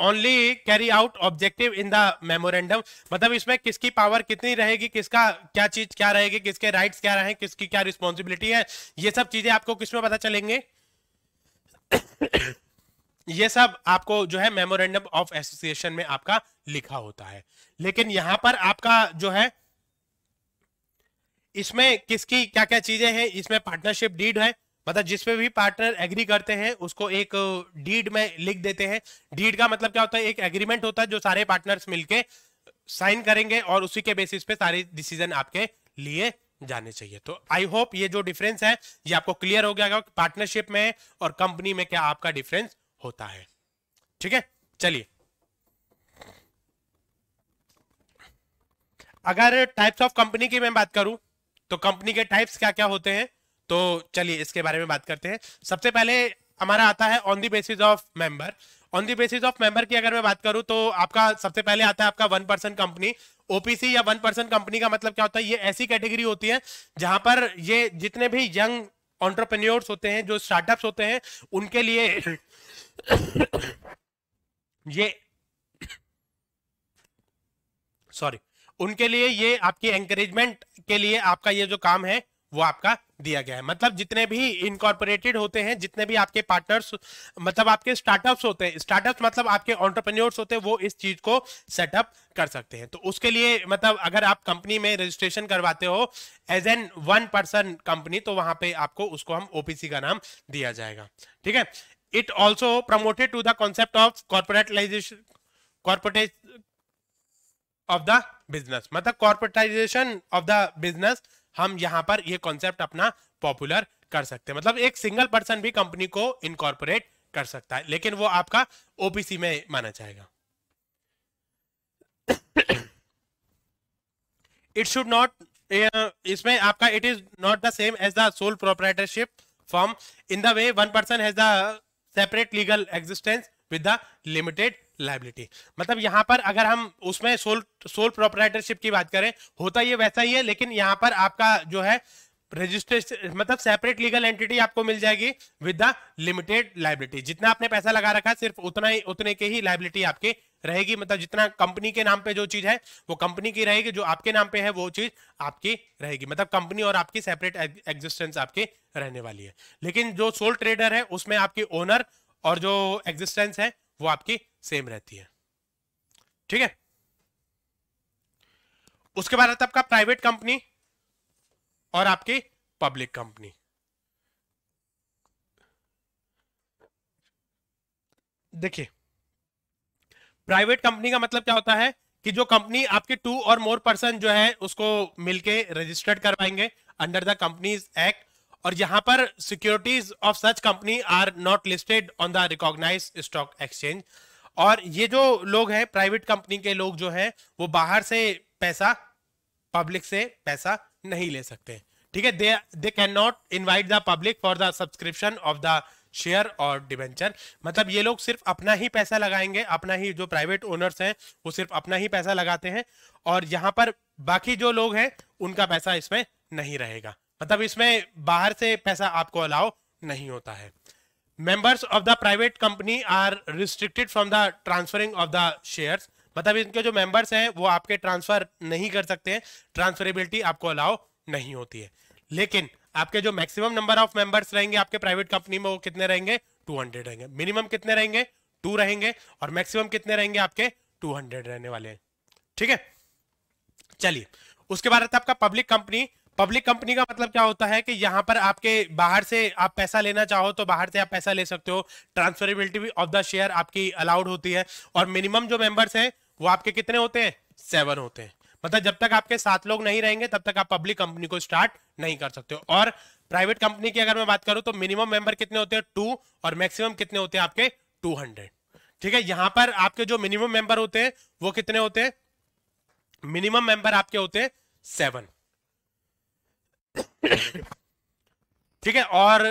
only carry out objective in the memorandum मतलब इसमें किसकी पावर कितनी रहेगी किसका क्या चीज क्या रहेगी किसके राइट क्या रहे किसकी क्या रिस्पॉन्सिबिलिटी है ये सब चीजें आपको किसमें पता चलेंगे ये सब आपको जो है मेमोरेंडम ऑफ एसोसिएशन में आपका लिखा होता है लेकिन यहां पर आपका जो है इसमें किसकी क्या क्या चीजें हैं इसमें पार्टनरशिप डीड है मतलब जिस पे भी पार्टनर एग्री करते हैं उसको एक डीड uh, में लिख देते हैं डीड का मतलब क्या होता है एक एग्रीमेंट होता है जो सारे पार्टनर्स मिलके साइन करेंगे और उसी के बेसिस पे सारे डिसीजन आपके लिए जाने चाहिए तो आई होप ये जो डिफरेंस है ये आपको क्लियर हो गया पार्टनरशिप में और कंपनी में क्या आपका डिफरेंस होता है ठीक है चलिए अगर टाइप्स ऑफ कंपनी की मैं बात करूं तो कंपनी के टाइप्स क्या क्या होते हैं तो चलिए इसके बारे में बात करते हैं सबसे पहले हमारा आता है on the basis of member on the basis of member की अगर मैं बात करूं तो आपका सबसे पहले आता है आपका वन पर्सन कंपनी ओपीसी या वन पर्सन कंपनी का मतलब क्या होता है ये ऐसी कैटेगरी होती है जहां पर ये जितने भी यंग ऑन्टरप्रन्योर्स होते हैं जो स्टार्टअप होते हैं उनके लिए ये सॉरी उनके लिए ये आपकी एंकरेजमेंट के लिए आपका ये जो काम है वो आपका दिया गया है मतलब जितने भी इनकॉर्पोरेटेड होते हैं जितने भी आपके पार्टनर्स मतलब आपके स्टार्टअप्स होते हैं स्टार्टअप्स मतलब आपके ऑन्टरप्रन्योर्स होते हैं वो इस चीज को सेटअप कर सकते हैं तो उसके लिए मतलब अगर आप कंपनी में रजिस्ट्रेशन करवाते हो as an one person company तो वहां पे आपको उसको हम ओपीसी का नाम दिया जाएगा ठीक है it also promoted to the concept of corporatization corporate of the business मतलब कॉर्पोरेटाइजेशन ऑफ द बिजनेस हम यहाँ पर यह कॉन्सेप्ट अपना पॉपुलर कर सकते हैं मतलब एक सिंगल पर्सन भी कंपनी को इनकॉर्पोरेट कर सकता है लेकिन वो आपका ओपीसी में माना जाएगा इट शुड नॉट इसमें आपका it is not the same as the sole proprietorship form in the way one person has the separate legal existence with the limited liability मतलब यहां पर अगर हम उसमें सोल सोल प्रोपराइटरशिप की बात करें होता ये वैसा ही है लेकिन यहां पर आपका जो है रजिस्ट्रेशन मतलब सेपरेट लीगल एंटिटी आपको मिल जाएगी विद द लिमिटेड लाइबिलिटी जितना आपने पैसा लगा रखा है सिर्फ उतना ही उतने के ही लाइबिलिटी आपके रहेगी मतलब जितना कंपनी के नाम पे जो चीज है वो कंपनी की रहेगी जो आपके नाम पे है वो चीज आपकी रहेगी मतलब कंपनी और आपकी सेपरेट एग्जिस्टेंस आपकी रहने वाली है लेकिन जो सोल ट्रेडर है उसमें आपके ओनर और जो एग्जिस्टेंस है वो आपकी सेम रहती है ठीक है उसके बाद आता है आपका प्राइवेट कंपनी और आपकी पब्लिक कंपनी देखिए प्राइवेट कंपनी का मतलब क्या होता है कि जो कंपनी आपके टू और मोर पर्सन जो है उसको मिलके रजिस्टर्ड करवाएंगे अंडर द कंपनीज एक्ट और यहां पर securities of such company are not listed on the recognise stock exchange और ये जो लोग हैं प्राइवेट कंपनी के लोग जो हैं वो बाहर से पैसा पब्लिक से पैसा नहीं ले सकते ठीक है they they can not invite the public for the subscription of the share और डिवेंचर मतलब ये लोग सिर्फ अपना ही पैसा लगाएंगे अपना ही जो प्राइवेट ओनर्स हैं वो सिर्फ अपना ही पैसा लगाते हैं और यहाँ पर बाकी जो लोग हैं उनका पैसा इसमें नहीं रहेगा मतलब इसमें बाहर से पैसा आपको अलाउ नहीं होता है members of the private company are restricted from the transferring of the shares मतलब इनके जो मेंबर्स हैं वो आपके ट्रांसफर नहीं कर सकते हैं ट्रांसफरेबिलिटी आपको अलाउ नहीं होती है लेकिन आपके जो मैक्सिमम नंबर ऑफ मेंबर्स रहेंगे आपके प्राइवेट कंपनी में वो कितने रहेंगे 200 रहेंगे मिनिमम कितने रहेंगे टू रहेंगे और मैक्सिमम कितने रहेंगे आपके 200 रहने वाले हैं ठीक है चलिए उसके बाद आपका पब्लिक कंपनी पब्लिक कंपनी का मतलब क्या होता है कि यहाँ पर आपके बाहर से आप पैसा लेना चाहो तो बाहर से आप पैसा ले सकते हो ट्रांसफरेबिलिटी ऑफ द शेयर आपकी अलाउड होती है और मिनिमम जो मेंबर्स हैं वो आपके कितने होते हैं सेवन होते हैं मतलब जब तक आपके सात लोग नहीं रहेंगे तब तक आप पब्लिक कंपनी को स्टार्ट नहीं कर सकते हो और प्राइवेट कंपनी की अगर मैं बात करूं तो मिनिमम मेंबर कितने होते हैं टू और मैक्सिमम कितने होते हैं आपके टू हंड्रेड ठीक है यहां पर आपके जो मिनिमम मेंबर होते हैं वो कितने होते हैं मिनिमम मेंबर आपके होते हैं सेवन ठीक है और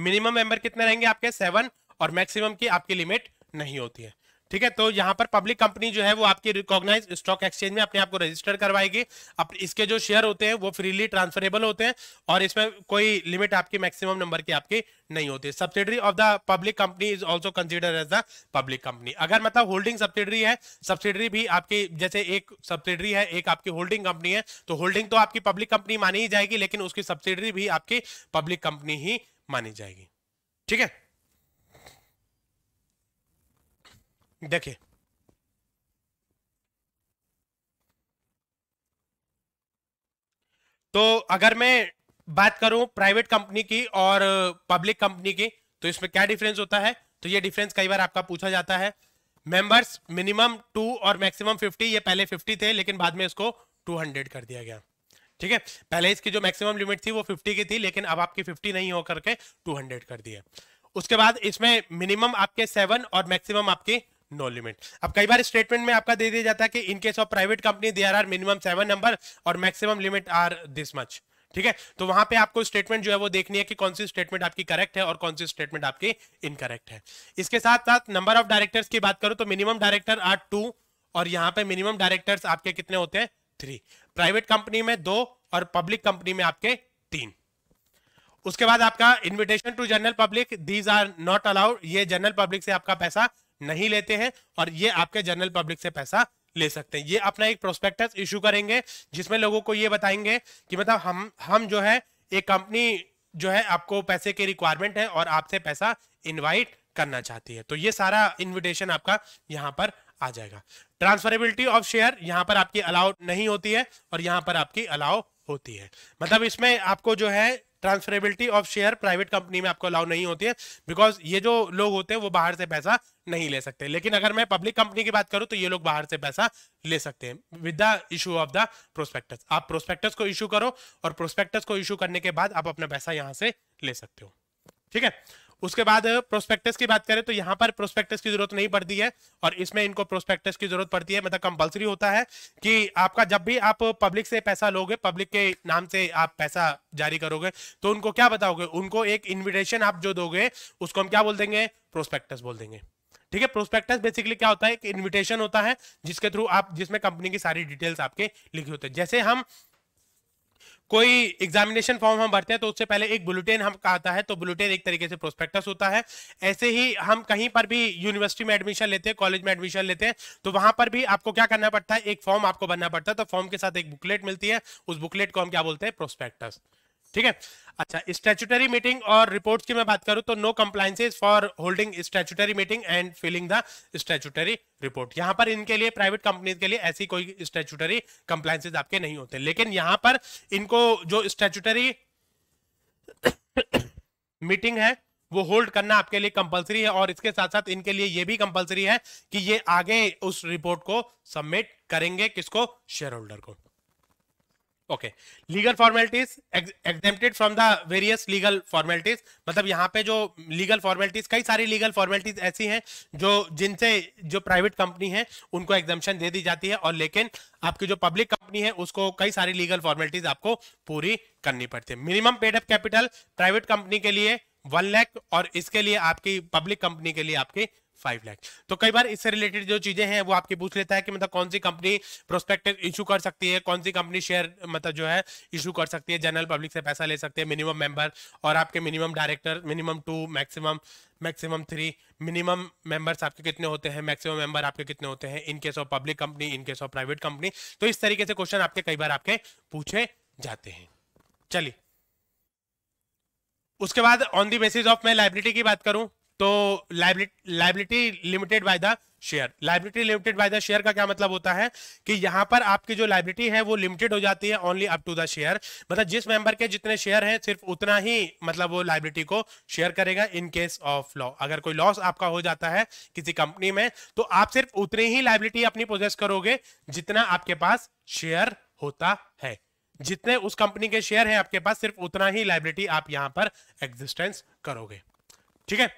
मिनिमम मेंबर कितने रहेंगे आपके सेवन और मैक्सिमम की आपकी लिमिट नहीं होती है ठीक है तो यहाँ पर पब्लिक कंपनी जो है वो आपकी रिकॉग्नाइज स्टॉक एक्सचेंज में अपने आप को रजिस्टर करवाएगी अब इसके जो शेयर होते हैं वो फ्रीली ट्रांसफरेबल होते हैं और इसमें कोई लिमिट आपकी मैक्सिमम नंबर की आपकी नहीं होती subsidiary of the public company is also consider as the public company अगर मतलब होल्डिंग सब्सिडरी है सब्सिडरी भी आपकी जैसे एक सब्सिडरी है एक आपकी होल्डिंग कंपनी है तो होल्डिंग तो आपकी पब्लिक कंपनी मानी ही जाएगी लेकिन उसकी सब्सिडरी भी आपकी पब्लिक कंपनी ही मानी जाएगी ठीक है देखिए तो अगर मैं बात करूं प्राइवेट कंपनी की और पब्लिक कंपनी की तो इसमें क्या डिफरेंस होता है तो ये डिफरेंस कई बार आपका पूछा जाता है मेंबर्स मिनिमम टू और मैक्सिमम फिफ्टी ये पहले फिफ्टी थे लेकिन बाद में इसको टू हंड्रेड कर दिया गया ठीक है पहले इसकी जो मैक्सिमम लिमिट थी वो फिफ्टी की थी लेकिन अब आपकी फिफ्टी नहीं होकर के टू हंड्रेड कर दिया उसके बाद इसमें मिनिमम आपके सेवन और मैक्सिमम आपके नो लिमिट अब कई बार स्टेटमेंट में आपका दे दिया जाता है कि in case of private company there are minimum seven number और maximum limit are this much ठीक है तो वहां पे आपको स्टेटमेंट जो है वो देखनी है कि कौन सी स्टेटमेंट आपकी करेक्ट है और कौन सी स्टेटमेंट आपकी इनकरेक्ट है इसके साथ साथ नंबर ऑफ डायरेक्टर्स की बात करूं तो मिनिमम डायरेक्टर आर टू और यहाँ पे मिनिमम डायरेक्टर्स आपके कितने होते हैं थ्री प्राइवेट कंपनी में दो और पब्लिक कंपनी में आपके तीन उसके बाद आपका invitation to general public these are not allowed ये जनरल पब्लिक से आपका पैसा नहीं लेते हैं और ये आपके जनरल पब्लिक से पैसा ले सकते हैं ये अपना एक प्रोस्पेक्टस इशू करेंगे जिसमें लोगों को ये बताएंगे कि मतलब हम हम जो है एक कंपनी जो है आपको पैसे के रिक्वायरमेंट है और आपसे पैसा इनवाइट करना चाहती है तो ये सारा इनविटेशन आपका यहाँ पर आ जाएगा ट्रांसफरेबिलिटी ऑफ शेयर यहाँ पर आपकी अलाउ नहीं होती है और यहाँ पर आपकी अलाउ होती है मतलब इसमें आपको जो है transferability of share private company में आपको अलाउ नहीं होती है बिकॉज ये जो लोग होते हैं वो बाहर से पैसा नहीं ले सकते लेकिन अगर मैं पब्लिक कंपनी की बात करूं तो ये लोग बाहर से पैसा ले सकते हैं with the issue of the prospectus आप प्रोस्पेक्टस को इशू करो और प्रोस्पेक्टस को इशू करने के बाद आप अपना पैसा यहां से ले सकते हो ठीक है उसके बाद प्रोस्पेक्टस की बात करें तो यहाँ पर प्रोस्पेक्टस की जरूरत नहीं पड़ती है और इसमें इनको प्रोस्पेक्टस की जरूरत पड़ती है मतलब कंपलसरी होता है कि आपका जब भी आप पब्लिक से पैसा लोगे पब्लिक के नाम से आप पैसा जारी करोगे तो उनको क्या बताओगे उनको एक इनविटेशन आप जो दोगे उसको हम क्या बोल देंगे प्रोस्पेक्टस बोल देंगे ठीक है प्रोस्पेक्टस बेसिकली क्या होता है एक इन्विटेशन होता है जिसके थ्रू आप जिसमें कंपनी की सारी डिटेल्स आपके लिखे होते हैं जैसे हम कोई एग्जामिनेशन फॉर्म हम भरते हैं तो उससे पहले एक बुलेटिन हम आता है तो बुलेटिन एक तरीके से प्रोस्पेक्टस होता है ऐसे ही हम कहीं पर भी यूनिवर्सिटी में एडमिशन लेते हैं कॉलेज में एडमिशन लेते हैं तो वहां पर भी आपको क्या करना पड़ता है एक फॉर्म आपको भरना पड़ता है तो फॉर्म के साथ एक बुकलेट मिलती है उस बुकलेट को हम क्या बोलते हैं प्रोस्पेक्टस ठीक है अच्छा स्टैचुटरी मीटिंग और रिपोर्ट्स की मैं बात करूं तो no compliances for holding statutory meeting and filing the statutory report यहां पर इनके लिए प्राइवेट कंपनीज के लिए ऐसी कोई स्टैचुटरी कंप्लाइंसेज आपके नहीं होते लेकिन यहां पर इनको जो स्टैचुटरी मीटिंग है वो होल्ड करना आपके लिए कंपलसरी है और इसके साथ साथ इनके लिए ये भी कंपलसरी है कि ये आगे उस रिपोर्ट को सबमिट करेंगे किसको शेयर होल्डर को okay legal formalities exempted from the various legal formalities मतलब यहाँ पे जो लीगल फॉर्मेलिटीज कई सारी लीगल फॉर्मेलिटीज ऐसी हैं जो जिनसे जो प्राइवेट कंपनी है उनको एग्जामेशन दे दी जाती है और लेकिन आपकी जो पब्लिक कंपनी है उसको कई सारी लीगल फॉर्मेलिटीज आपको पूरी करनी पड़ती है minimum paid up capital private company के लिए वन लैख और इसके लिए आपकी पब्लिक कंपनी के लिए आपकी फाइव लैख तो कई बार इससे रिलेटेड जो चीजें हैं वो आपके पूछ लेता है कि मतलब कौन सी कंपनी प्रोस्पेक्टिव इशू कर सकती है कौन सी कंपनी शेयर मतलब जो है इशू कर सकती है जनरल पब्लिक से पैसा ले सकते हैं मिनिमम मेंबर और आपके minimum director minimum two maximum maximum three minimum members आपके कितने होते हैं मैक्सिमम मेंबर आपके कितने होते हैं in case of public company in case of private company तो इस तरीके से क्वेश्चन आपके कई बार आपके पूछे जाते हैं चलिए उसके बाद ऑन दी बेसिस ऑफ मैं लाइब्रेटी की बात करूं तो liability limited by the share liability limited by the share का क्या मतलब होता है कि यहां पर आपकी जो लाइबिलिटी है वो लिमिटेड हो जाती है only up to the share मतलब जिस मेंबर के जितने शेयर हैं सिर्फ उतना ही मतलब वो लाइबिलिटी को शेयर करेगा इन केस ऑफ लॉ अगर कोई लॉस आपका हो जाता है किसी कंपनी में तो आप सिर्फ उतनी ही लाइबिलिटी अपनी प्रोजेस करोगे जितना आपके पास शेयर होता है जितने उस कंपनी के शेयर है आपके पास सिर्फ उतना ही लाइबिलिटी आप यहां पर एग्जिस्टेंस करोगे ठीक है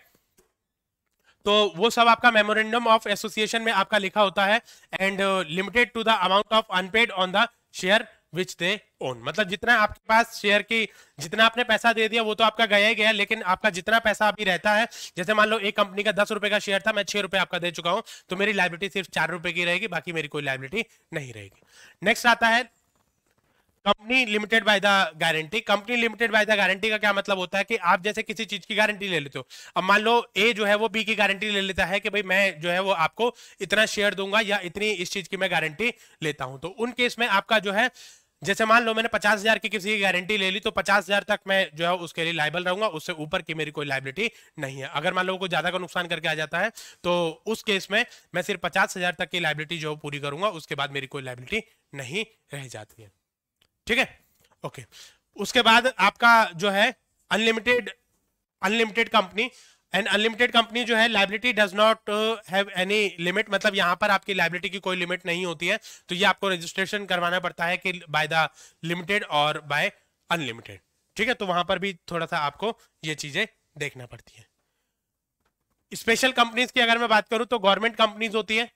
तो वो सब आपका मेमोरेंडम ऑफ एसोसिएशन में आपका लिखा होता है and limited to the amount of unpaid on the share which they own मतलब जितना आपके पास शेयर की जितना आपने पैसा दे दिया वो तो आपका गया ही गया लेकिन आपका जितना पैसा अभी रहता है जैसे मान लो एक कंपनी का दस रुपए का शेयर था मैं छह रुपए आपका दे चुका हूं तो मेरी लाइबिलिटी सिर्फ चार रुपए की रहेगी बाकी मेरी कोई लाइबिलिटी नहीं रहेगी नेक्स्ट आता है company limited by the guarantee company limited by the guarantee का क्या मतलब होता है कि आप जैसे किसी चीज की गारंटी ले लेते हो अब मान लो ए जो है वो बी की गारंटी ले लेता है कि भाई मैं जो है वो आपको इतना शेयर दूंगा या इतनी इस चीज की मैं गारंटी लेता हूं तो उन केस में आपका जो है जैसे मान लो मैंने पचास हजार की किसी की गारंटी ले ली तो पचास हजार तक मैं जो है उसके लिए लाइबल रहूंगा उससे ऊपर की मेरी कोई लाइबिलिटी नहीं है अगर मान लो कोई ज्यादा का नुकसान करके आ जाता है तो उस केस में मैं सिर्फ पचास हजार तक की लाइबिलिटी जो पूरी करूंगा उसके बाद मेरी कोई लाइबिलिटी नहीं रह जाती है ठीक है ओके उसके बाद आपका जो है unlimited unlimited company and unlimited company जो है liability does not have any limit मतलब यहां पर आपकी लाइबिलिटी की कोई लिमिट नहीं होती है तो ये आपको रजिस्ट्रेशन करवाना पड़ता है कि बाय द लिमिटेड और बाय अनलिमिटेड ठीक है तो वहां पर भी थोड़ा सा आपको ये चीजें देखना पड़ती है स्पेशल कंपनीज की अगर मैं बात करूं तो गवर्नमेंट कंपनीज होती है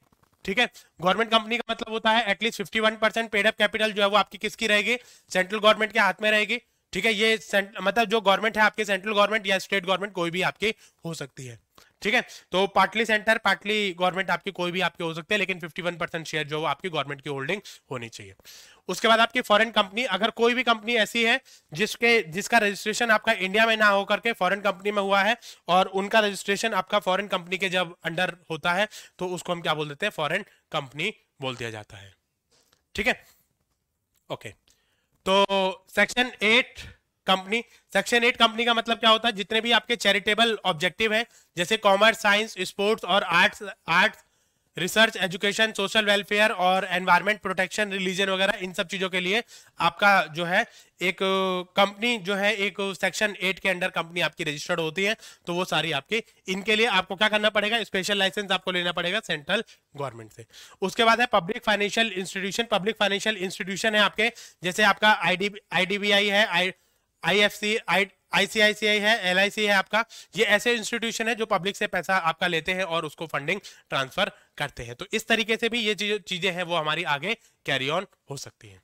ठीक है गवर्नमेंट कंपनी का मतलब होता है at least fifty one percent paid up capital जो है वो आपकी किसकी रहेगी सेंट्रल गवर्नमेंट के हाथ में रहेगी ठीक है ये मतलब जो गवर्नमेंट है आपके सेंट्रल गवर्नमेंट या स्टेट गवर्नमेंट कोई भी आपकी हो सकती है ठीक है तो पार्टली सेंटर पार्टली गवर्नमेंट आपकी कोई भी आपके हो सकते हैं लेकिन 51 परसेंट शेयर जो आपकी गवर्नमेंट की होल्डिंग होनी चाहिए उसके बाद आपकी फॉरेन कंपनी अगर कोई भी कंपनी ऐसी है जिसके जिसका रजिस्ट्रेशन आपका इंडिया में ना हो करके फॉरेन कंपनी में हुआ है और उनका रजिस्ट्रेशन आपका फॉरेन कंपनी के जब अंडर होता है तो उसको हम क्या बोल देते हैं फॉरेन कंपनी बोल दिया जाता है ठीक है ओके तो section eight company section eight company का मतलब क्या होता है जितने भी आपके चैरिटेबल ऑब्जेक्टिव हैं जैसे कॉमर्स साइंस स्पोर्ट्स और arts arts research education social welfare और एनवायरमेंट प्रोटेक्शन रिलीजन वगैरह इन सब चीजों के लिए आपका जो है एक कंपनी जो है एक सेक्शन एट के अंडर कंपनी आपकी रजिस्टर्ड होती है तो वो सारी आपकी इनके लिए आपको क्या करना पड़ेगा स्पेशल लाइसेंस आपको लेना पड़ेगा सेंट्रल गवर्नमेंट से उसके बाद है public financial institution public financial institution है आपके जैसे आपका आई डी है I IFC C I ICICI है एल है आपका ये ऐसे इंस्टीट्यूशन है जो पब्लिक से पैसा आपका लेते हैं और उसको फंडिंग ट्रांसफर करते हैं तो इस तरीके से भी ये चीजें हैं वो हमारी आगे कैरी ऑन हो सकती है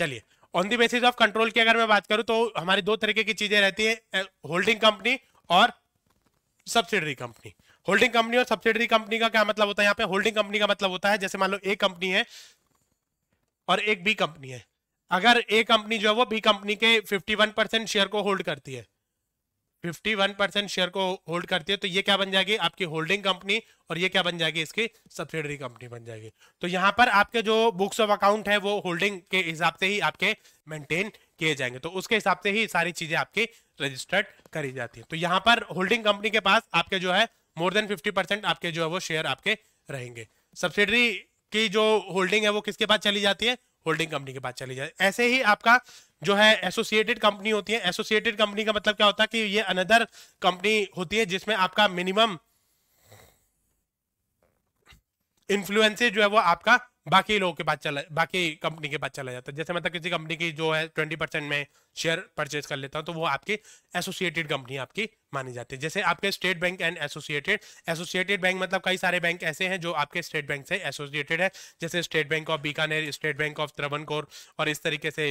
चलिए on the basis of control की अगर मैं बात करूं तो हमारी दो तरीके की चीजें रहती है होल्डिंग कंपनी और सब्सिडरी कंपनी होल्डिंग कंपनी और सब्सिडरी कंपनी का क्या मतलब होता है यहाँ पे होल्डिंग कंपनी का मतलब होता है जैसे मान लो ए कंपनी है और एक बी कंपनी है अगर ए कंपनी जो है वो बी कंपनी के 51 परसेंट शेयर को होल्ड करती है 51 परसेंट शेयर को होल्ड करती है तो ये क्या बन जाएगी आपकी होल्डिंग कंपनी और ये क्या बन जाएगी इसकी सब्सिडरी कंपनी बन जाएगी तो यहाँ पर आपके जो बुक्स ऑफ अकाउंट है वो होल्डिंग के हिसाब से ही आपके मेंटेन किए जाएंगे तो उसके हिसाब से ही सारी चीजें आपकी रजिस्टर्ड करी जाती है तो यहाँ पर होल्डिंग कंपनी के पास आपके जो है मोर देन फिफ्टी परसेंट आपके जो है वो शेयर आपके रहेंगे सब्सिडरी की जो होल्डिंग है वो किसके पास चली जाती है होल्डिंग कंपनी के पास चली जाए ऐसे ही आपका जो है एसोसिएटेड कंपनी होती है एसोसिएटेड कंपनी का मतलब क्या होता है कि ये अनदर कंपनी होती है जिसमें आपका मिनिमम इन्फ्लुएंसेज जो है वो आपका बाकी लोगों के पास चला बाकी कंपनी के पास चला जाता है जैसे मतलब किसी कंपनी की जो है ट्वेंटी परसेंट में शेयर परचेज कर लेता हूँ तो वो आपकी एसोसिएटेड कंपनी आपकी मानी जाती है जैसे आपके State Bank and associated associated bank मतलब कई सारे बैंक ऐसे हैं जो आपके स्टेट बैंक से एसोसिएटेड है जैसे State Bank of Bikaner State Bank of Travancore और इस तरीके से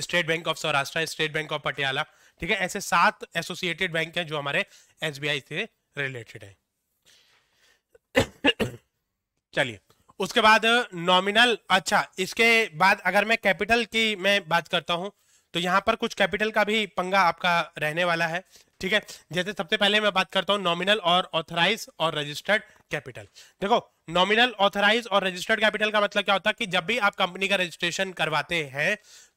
State Bank of Saurashtra State Bank of Patiala ठीक है ऐसे सात एसोसिएटेड बैंक हैं जो हमारे एस से रिलेटेड है चलिए उसके बाद नॉमिनल अच्छा इसके बाद अगर मैं कैपिटल की मैं बात करता हूं तो यहां पर कुछ कैपिटल का भी पंगा आपका रहने वाला है ठीक है जैसे सबसे पहले मैं बात करता हूं नॉमिनल और ऑथराइज और रजिस्टर्ड कैपिटल देखो नॉमिनल ऑथराइज और रजिस्टर्ड कैपिटल का मतलब क्या होता है कि जब भी आप कंपनी का रजिस्ट्रेशन करवाते हैं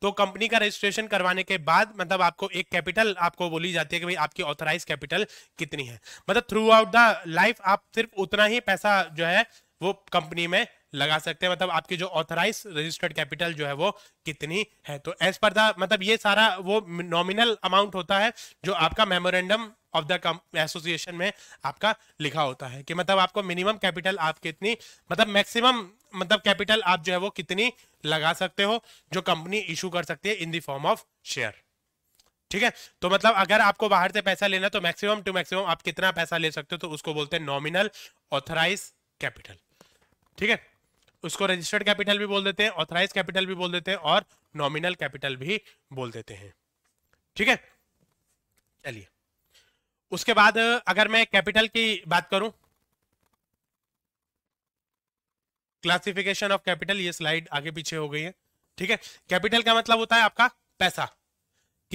तो कंपनी का रजिस्ट्रेशन करवाने के बाद मतलब आपको एक कैपिटल आपको बोली जाती है कि भाई आपकी ऑथराइज कैपिटल कितनी है मतलब थ्रू आउट द लाइफ आप सिर्फ उतना ही पैसा जो है वो कंपनी में लगा सकते हैं मतलब आपकी जो ऑथराइज रजिस्टर्ड कैपिटल जो है वो कितनी है तो एज पर द मतलब ये सारा वो नॉमिनल अमाउंट होता है जो आपका मेमोरेंडम ऑफ द एसोसिएशन में आपका लिखा होता है कि मतलब आपको मिनिमम कैपिटल आप कितनी मतलब मैक्सिमम मतलब कैपिटल आप जो है वो कितनी लगा सकते हो जो कंपनी इशू कर सकती है in the form of share ठीक है तो मतलब अगर आपको बाहर से पैसा लेना तो मैक्सिमम टू मैक्सिमम आप कितना पैसा ले सकते हो तो उसको बोलते हैं नॉमिनल ऑथराइज कैपिटल ठीक है उसको रजिस्टर्ड कैपिटल भी बोल देते हैं ऑथराइज कैपिटल भी बोल देते हैं और नॉमिनल कैपिटल भी बोल देते हैं ठीक है चलिए उसके बाद अगर मैं कैपिटल की बात करूं क्लासिफिकेशन ऑफ कैपिटल ये स्लाइड आगे पीछे हो गई है ठीक है कैपिटल का मतलब होता है आपका पैसा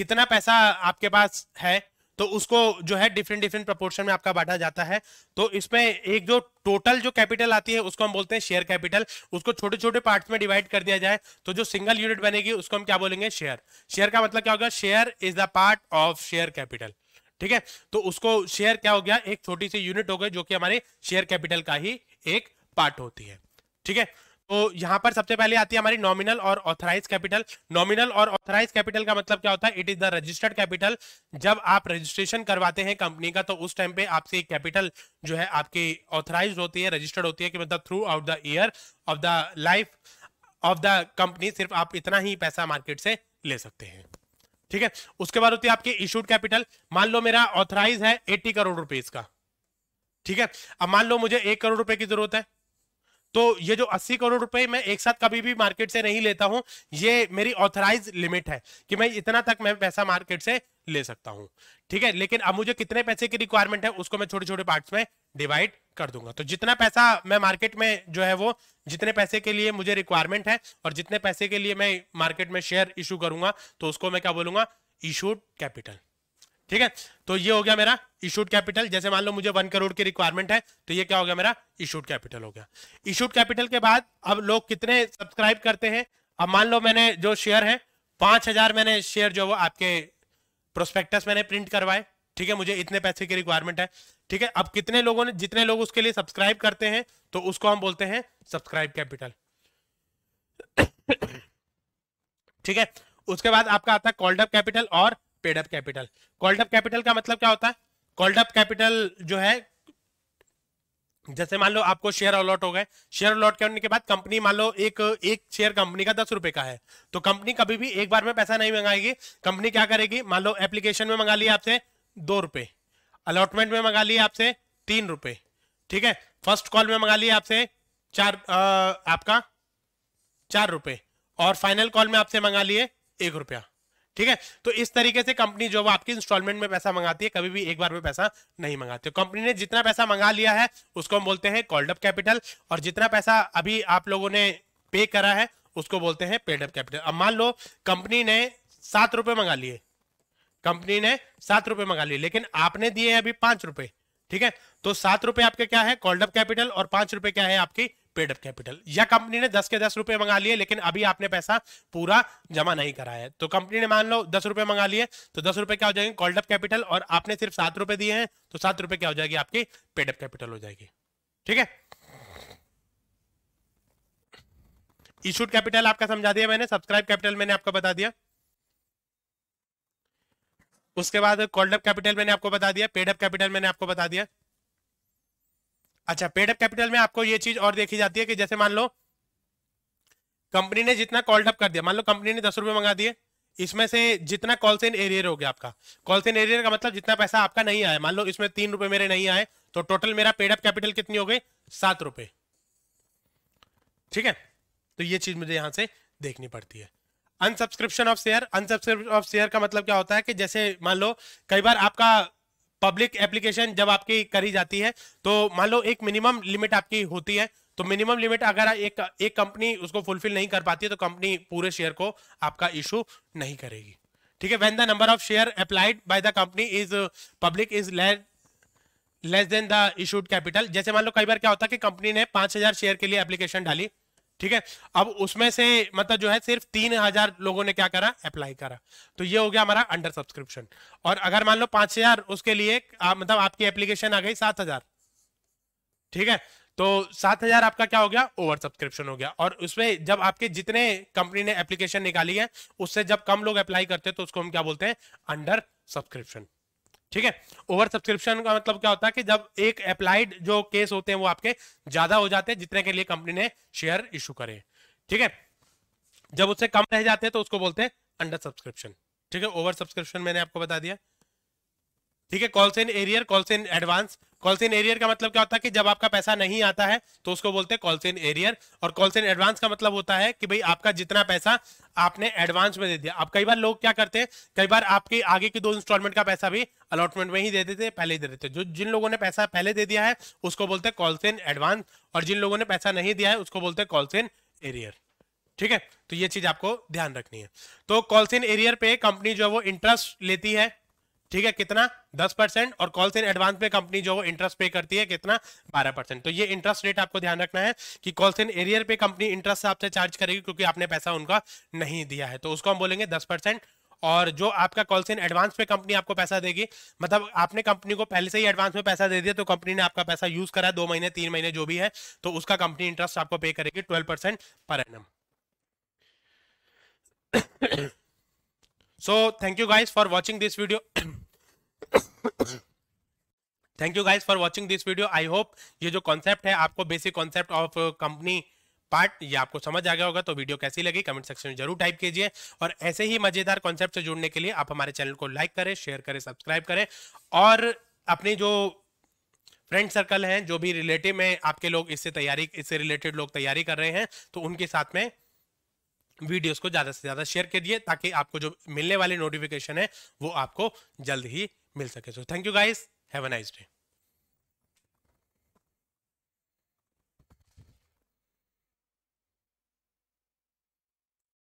कितना पैसा आपके पास है तो उसको जो है डिफरेंट डिफरेंट प्रपोर्शन में आपका बांटा जाता है तो इसमें एक जो टोटल जो कैपिटल आती है उसको हम बोलते हैं शेयर कैपिटल उसको छोटे छोटे पार्ट्स में डिवाइड कर दिया जाए तो जो सिंगल यूनिट बनेगी उसको हम क्या बोलेंगे शेयर शेयर का मतलब क्या होगा share is the part of share capital ठीक है तो उसको शेयर क्या हो गया एक छोटी सी यूनिट हो गई जो कि हमारे शेयर कैपिटल का ही एक पार्ट होती है ठीक है तो यहाँ पर सबसे पहले आती है हमारी नॉमिनल और ऑथराइज कैपिटल नॉमिनल और ऑथराइज कैपिटल का मतलब क्या होता है it is the registered capital जब आप रजिस्ट्रेशन करवाते हैं कंपनी का तो उस टाइम पे आपसे कैपिटल जो है आपकी ऑथराइज होती है रजिस्टर्ड होती है कि मतलब throughout the year of the life of the company सिर्फ आप इतना ही पैसा मार्केट से ले सकते हैं ठीक है उसके बाद होती है आपकी इशूड कैपिटल मान लो मेरा ऑथराइज है एट्टी करोड़ रुपीज का ठीक है अब मान लो मुझे एक करोड़ रुपए की जरूरत है तो ये जो 80 करोड़ रुपए मैं एक साथ कभी भी मार्केट से नहीं लेता हूं ये मेरी ऑथराइज लिमिट है कि मैं इतना तक मैं पैसा मार्केट से ले सकता हूं ठीक है लेकिन अब मुझे कितने पैसे की रिक्वायरमेंट है उसको मैं छोटे छोटे पार्ट्स में डिवाइड कर दूंगा तो जितना पैसा मैं मार्केट में जो है वो जितने पैसे के लिए मुझे रिक्वायरमेंट है और जितने पैसे के लिए मैं मार्केट में शेयर इशू करूंगा तो उसको मैं क्या बोलूंगा इशूड कैपिटल ठीक है तो ये हो गया मेरा इशूड कैपिटल जैसे मान लो मुझे वन करोड़ की रिक्वायरमेंट है तो ये क्या हो गया मेरा इशूड कैपिटल हो गया इशूड कैपिटल के बाद अब लोग कितने सब्सक्राइब करते हैं अब मान लो मैंने जो शेयर है पांच हजार मैंने शेयर जो वो आपके प्रोस्पेक्टस मैंने प्रिंट करवाए ठीक है मुझे इतने पैसे की रिक्वायरमेंट है ठीक है अब कितने लोगों ने जितने लोग उसके लिए सब्सक्राइब करते हैं तो उसको हम बोलते हैं सब्सक्राइब कैपिटल ठीक है उसके बाद आपका आता है कॉल्डअप कैपिटल और paid up capital called up capital का मतलब क्या होता है कॉल्ड अप कैपिटल जो है जैसे मान लो आपको शेयर अलॉट हो गए शेयर अलॉट करने के बाद कंपनी मान लो एक एक शेयर कंपनी का दस रुपए का है तो कंपनी कभी भी एक बार में पैसा नहीं मंगाएगी कंपनी क्या करेगी मान लो एप्लीकेशन में मंगा लिया आपसे दो रुपए अलॉटमेंट में मंगा लिया आपसे तीन रुपए ठीक है फर्स्ट कॉल में मंगा लिया आपसे चार आ, आपका चार रुपए और फाइनल कॉल में आपसे मंगा लिए एक रुपया ठीक है तो इस तरीके से कंपनी जो आपकी इंस्टॉलमेंट में पैसा मंगाती है कभी भी एक बार में पैसा नहीं मंगाती कंपनी तो ने जितना पैसा मंगा लिया है उसको हम बोलते हैं कॉल्डअप कैपिटल और जितना पैसा अभी आप लोगों ने पे करा है उसको बोलते हैं अप कैपिटल अब मान लो कंपनी ने सात रुपए मंगा लिए कंपनी ने सात रुपए मंगा लिए लेकिन आपने दिए अभी पांच रुपए ठीक है तो सात रुपए आपके क्या है कॉल्डअप कैपिटल और पांच रुपए क्या है आपकी पेड कैपिटल या कंपनी ने दस के दस रुपए मंगा लिए लेकिन अभी आपने पैसा पूरा जमा नहीं कराया है तो कंपनी ने मान लो दस रुपए मंगा लिए तो दस रुपए क्या हो जाएंगे कॉल्ड अप कैपिटल और आपने सिर्फ सात रुपए दिए हैं तो सात रुपए क्या हो जाएगी आपकी पेड अप कैपिटल हो जाएगी ठीक है इशूड कैपिटल आपका समझा दिया मैंने सब्सक्राइब कैपिटल मैंने आपको बता दिया उसके बाद कॉल्ड अप कैपिटल मैंने आपको बता दिया पेड अप कैपिटल मैंने आपको बता दिया अच्छा पेड अप कैपिटल में आपको ये चीज और देखी जाती है कि जैसे मान लो कंपनी ने जितना कॉल्ड अप कर दिया मान लो कंपनी ने दस रुपए मंगा दिए इसमें से जितना कॉल सेन एरियर हो गया आपका कॉल सेन एरियर का मतलब जितना पैसा आपका नहीं आया मान लो इसमें तीन रुपए मेरे नहीं आए तो टोटल मेरा पेड अप कैपिटल कितनी हो गई सात रुपए ठीक है तो ये चीज मुझे यहां से देखनी पड़ती है unsubscription of share unsubscription of share का मतलब क्या होता है कि जैसे मान लो कई बार आपका पब्लिक एप्लीकेशन जब आपकी करी जाती है तो मान लो एक मिनिमम लिमिट आपकी होती है तो मिनिमम लिमिट अगर एक एक कंपनी उसको फुलफिल नहीं कर पाती है तो कंपनी पूरे शेयर को आपका इशू नहीं करेगी ठीक है when the number of share applied by the company is public is less than the issued capital जैसे मान लो कई बार क्या होता है कि कंपनी ने पांच हजार शेयर के लिए एप्लीकेशन डाली ठीक है अब उसमें से मतलब जो है सिर्फ तीन हजार लोगों ने क्या करा अप्लाई करा तो ये हो गया हमारा अंडर सब्सक्रिप्शन और अगर मान लो पांच हजार उसके लिए आ, मतलब आपकी एप्लीकेशन आ गई सात हजार ठीक है तो सात हजार आपका क्या हो गया ओवर सब्सक्रिप्शन हो गया और उसमें जब आपके जितने कंपनी ने एप्लीकेशन निकाली है उससे जब कम लोग अप्लाई करते हैं तो उसको हम क्या बोलते हैं अंडर सब्सक्रिप्शन ठीक है ओवर सब्सक्रिप्शन का मतलब क्या होता है कि जब एक अप्लाइड जो केस होते हैं वो आपके ज्यादा हो जाते हैं जितने के लिए कंपनी ने शेयर इश्यू करे ठीक है जब उससे कम रह जाते हैं तो उसको बोलते हैं अंडर सब्सक्रिप्शन ठीक है ओवर सब्सक्रिप्शन मैंने आपको बता दिया ठीक है call in arrear calls in advance calls in arrear का मतलब क्या होता है कि जब आपका पैसा नहीं आता है तो उसको बोलते हैं कॉलसिन एरियर और कॉलसिन एडवांस का मतलब होता है कि भाई आपका जितना पैसा आपने एडवांस में दे दिया अब कई बार लोग क्या करते हैं कई बार आपके आगे की दो इंस्टॉलमेंट का पैसा भी अलॉटमेंट में ही दे देते हैं पहले ही दे देते जो जिन लोगों ने पैसा पहले दे दिया है उसको बोलते हैं कॉलसिन एडवांस और जिन लोगों ने पैसा नहीं दिया है उसको बोलते हैं कॉलसिन एरियर ठीक है तो ये चीज आपको ध्यान रखनी है तो कॉलसिन एरियर पे कंपनी जो है वो इंटरेस्ट लेती है ठीक है कितना दस परसेंट और कॉल इन एडवांस पे कंपनी जो इंटरेस्ट पे करती है कितना बारह परसेंट तो ये इंटरेस्ट रेट आपको ध्यान रखना है कि कॉल इन एरियर पे कंपनी इंटरेस्ट आपसे चार्ज करेगी क्योंकि आपने पैसा उनका नहीं दिया है तो उसको हम बोलेंगे दस परसेंट और जो आपका कॉल इन एडवांस पे कंपनी आपको पैसा देगी मतलब आपने कंपनी को पहले से ही एडवांस में पैसा दे दिया तो कंपनी ने आपका पैसा यूज करा दो महीने तीन महीने जो भी है तो उसका कंपनी इंटरेस्ट आपको पे करेगी twelve percent per annum so thank you guys for watching this video thank you guys for watching this video I hope ये जो कॉन्सेप्ट है आपको basic concept of company part ये आपको समझ आ गया होगा तो वीडियो कैसी लगी कमेंट सेक्शन में जरूर टाइप कीजिए और ऐसे ही मजेदार कॉन्सेप्ट से जुड़ने के लिए आप हमारे चैनल को लाइक करें शेयर करें सब्सक्राइब करें और अपने जो फ्रेंड सर्कल हैं जो भी रिलेटिव में आपके लोग इससे तैयारी इससे रिलेटेड लोग तैयारी कर रहे हैं तो उनके साथ में वीडियोस को ज़्यादा से ज़्यादा शेयर कीजिए ताकि आपको जो मिलने वाले नोटिफिकेशन है वो आपको जल्द ही मिल सके so thank you guys have a nice day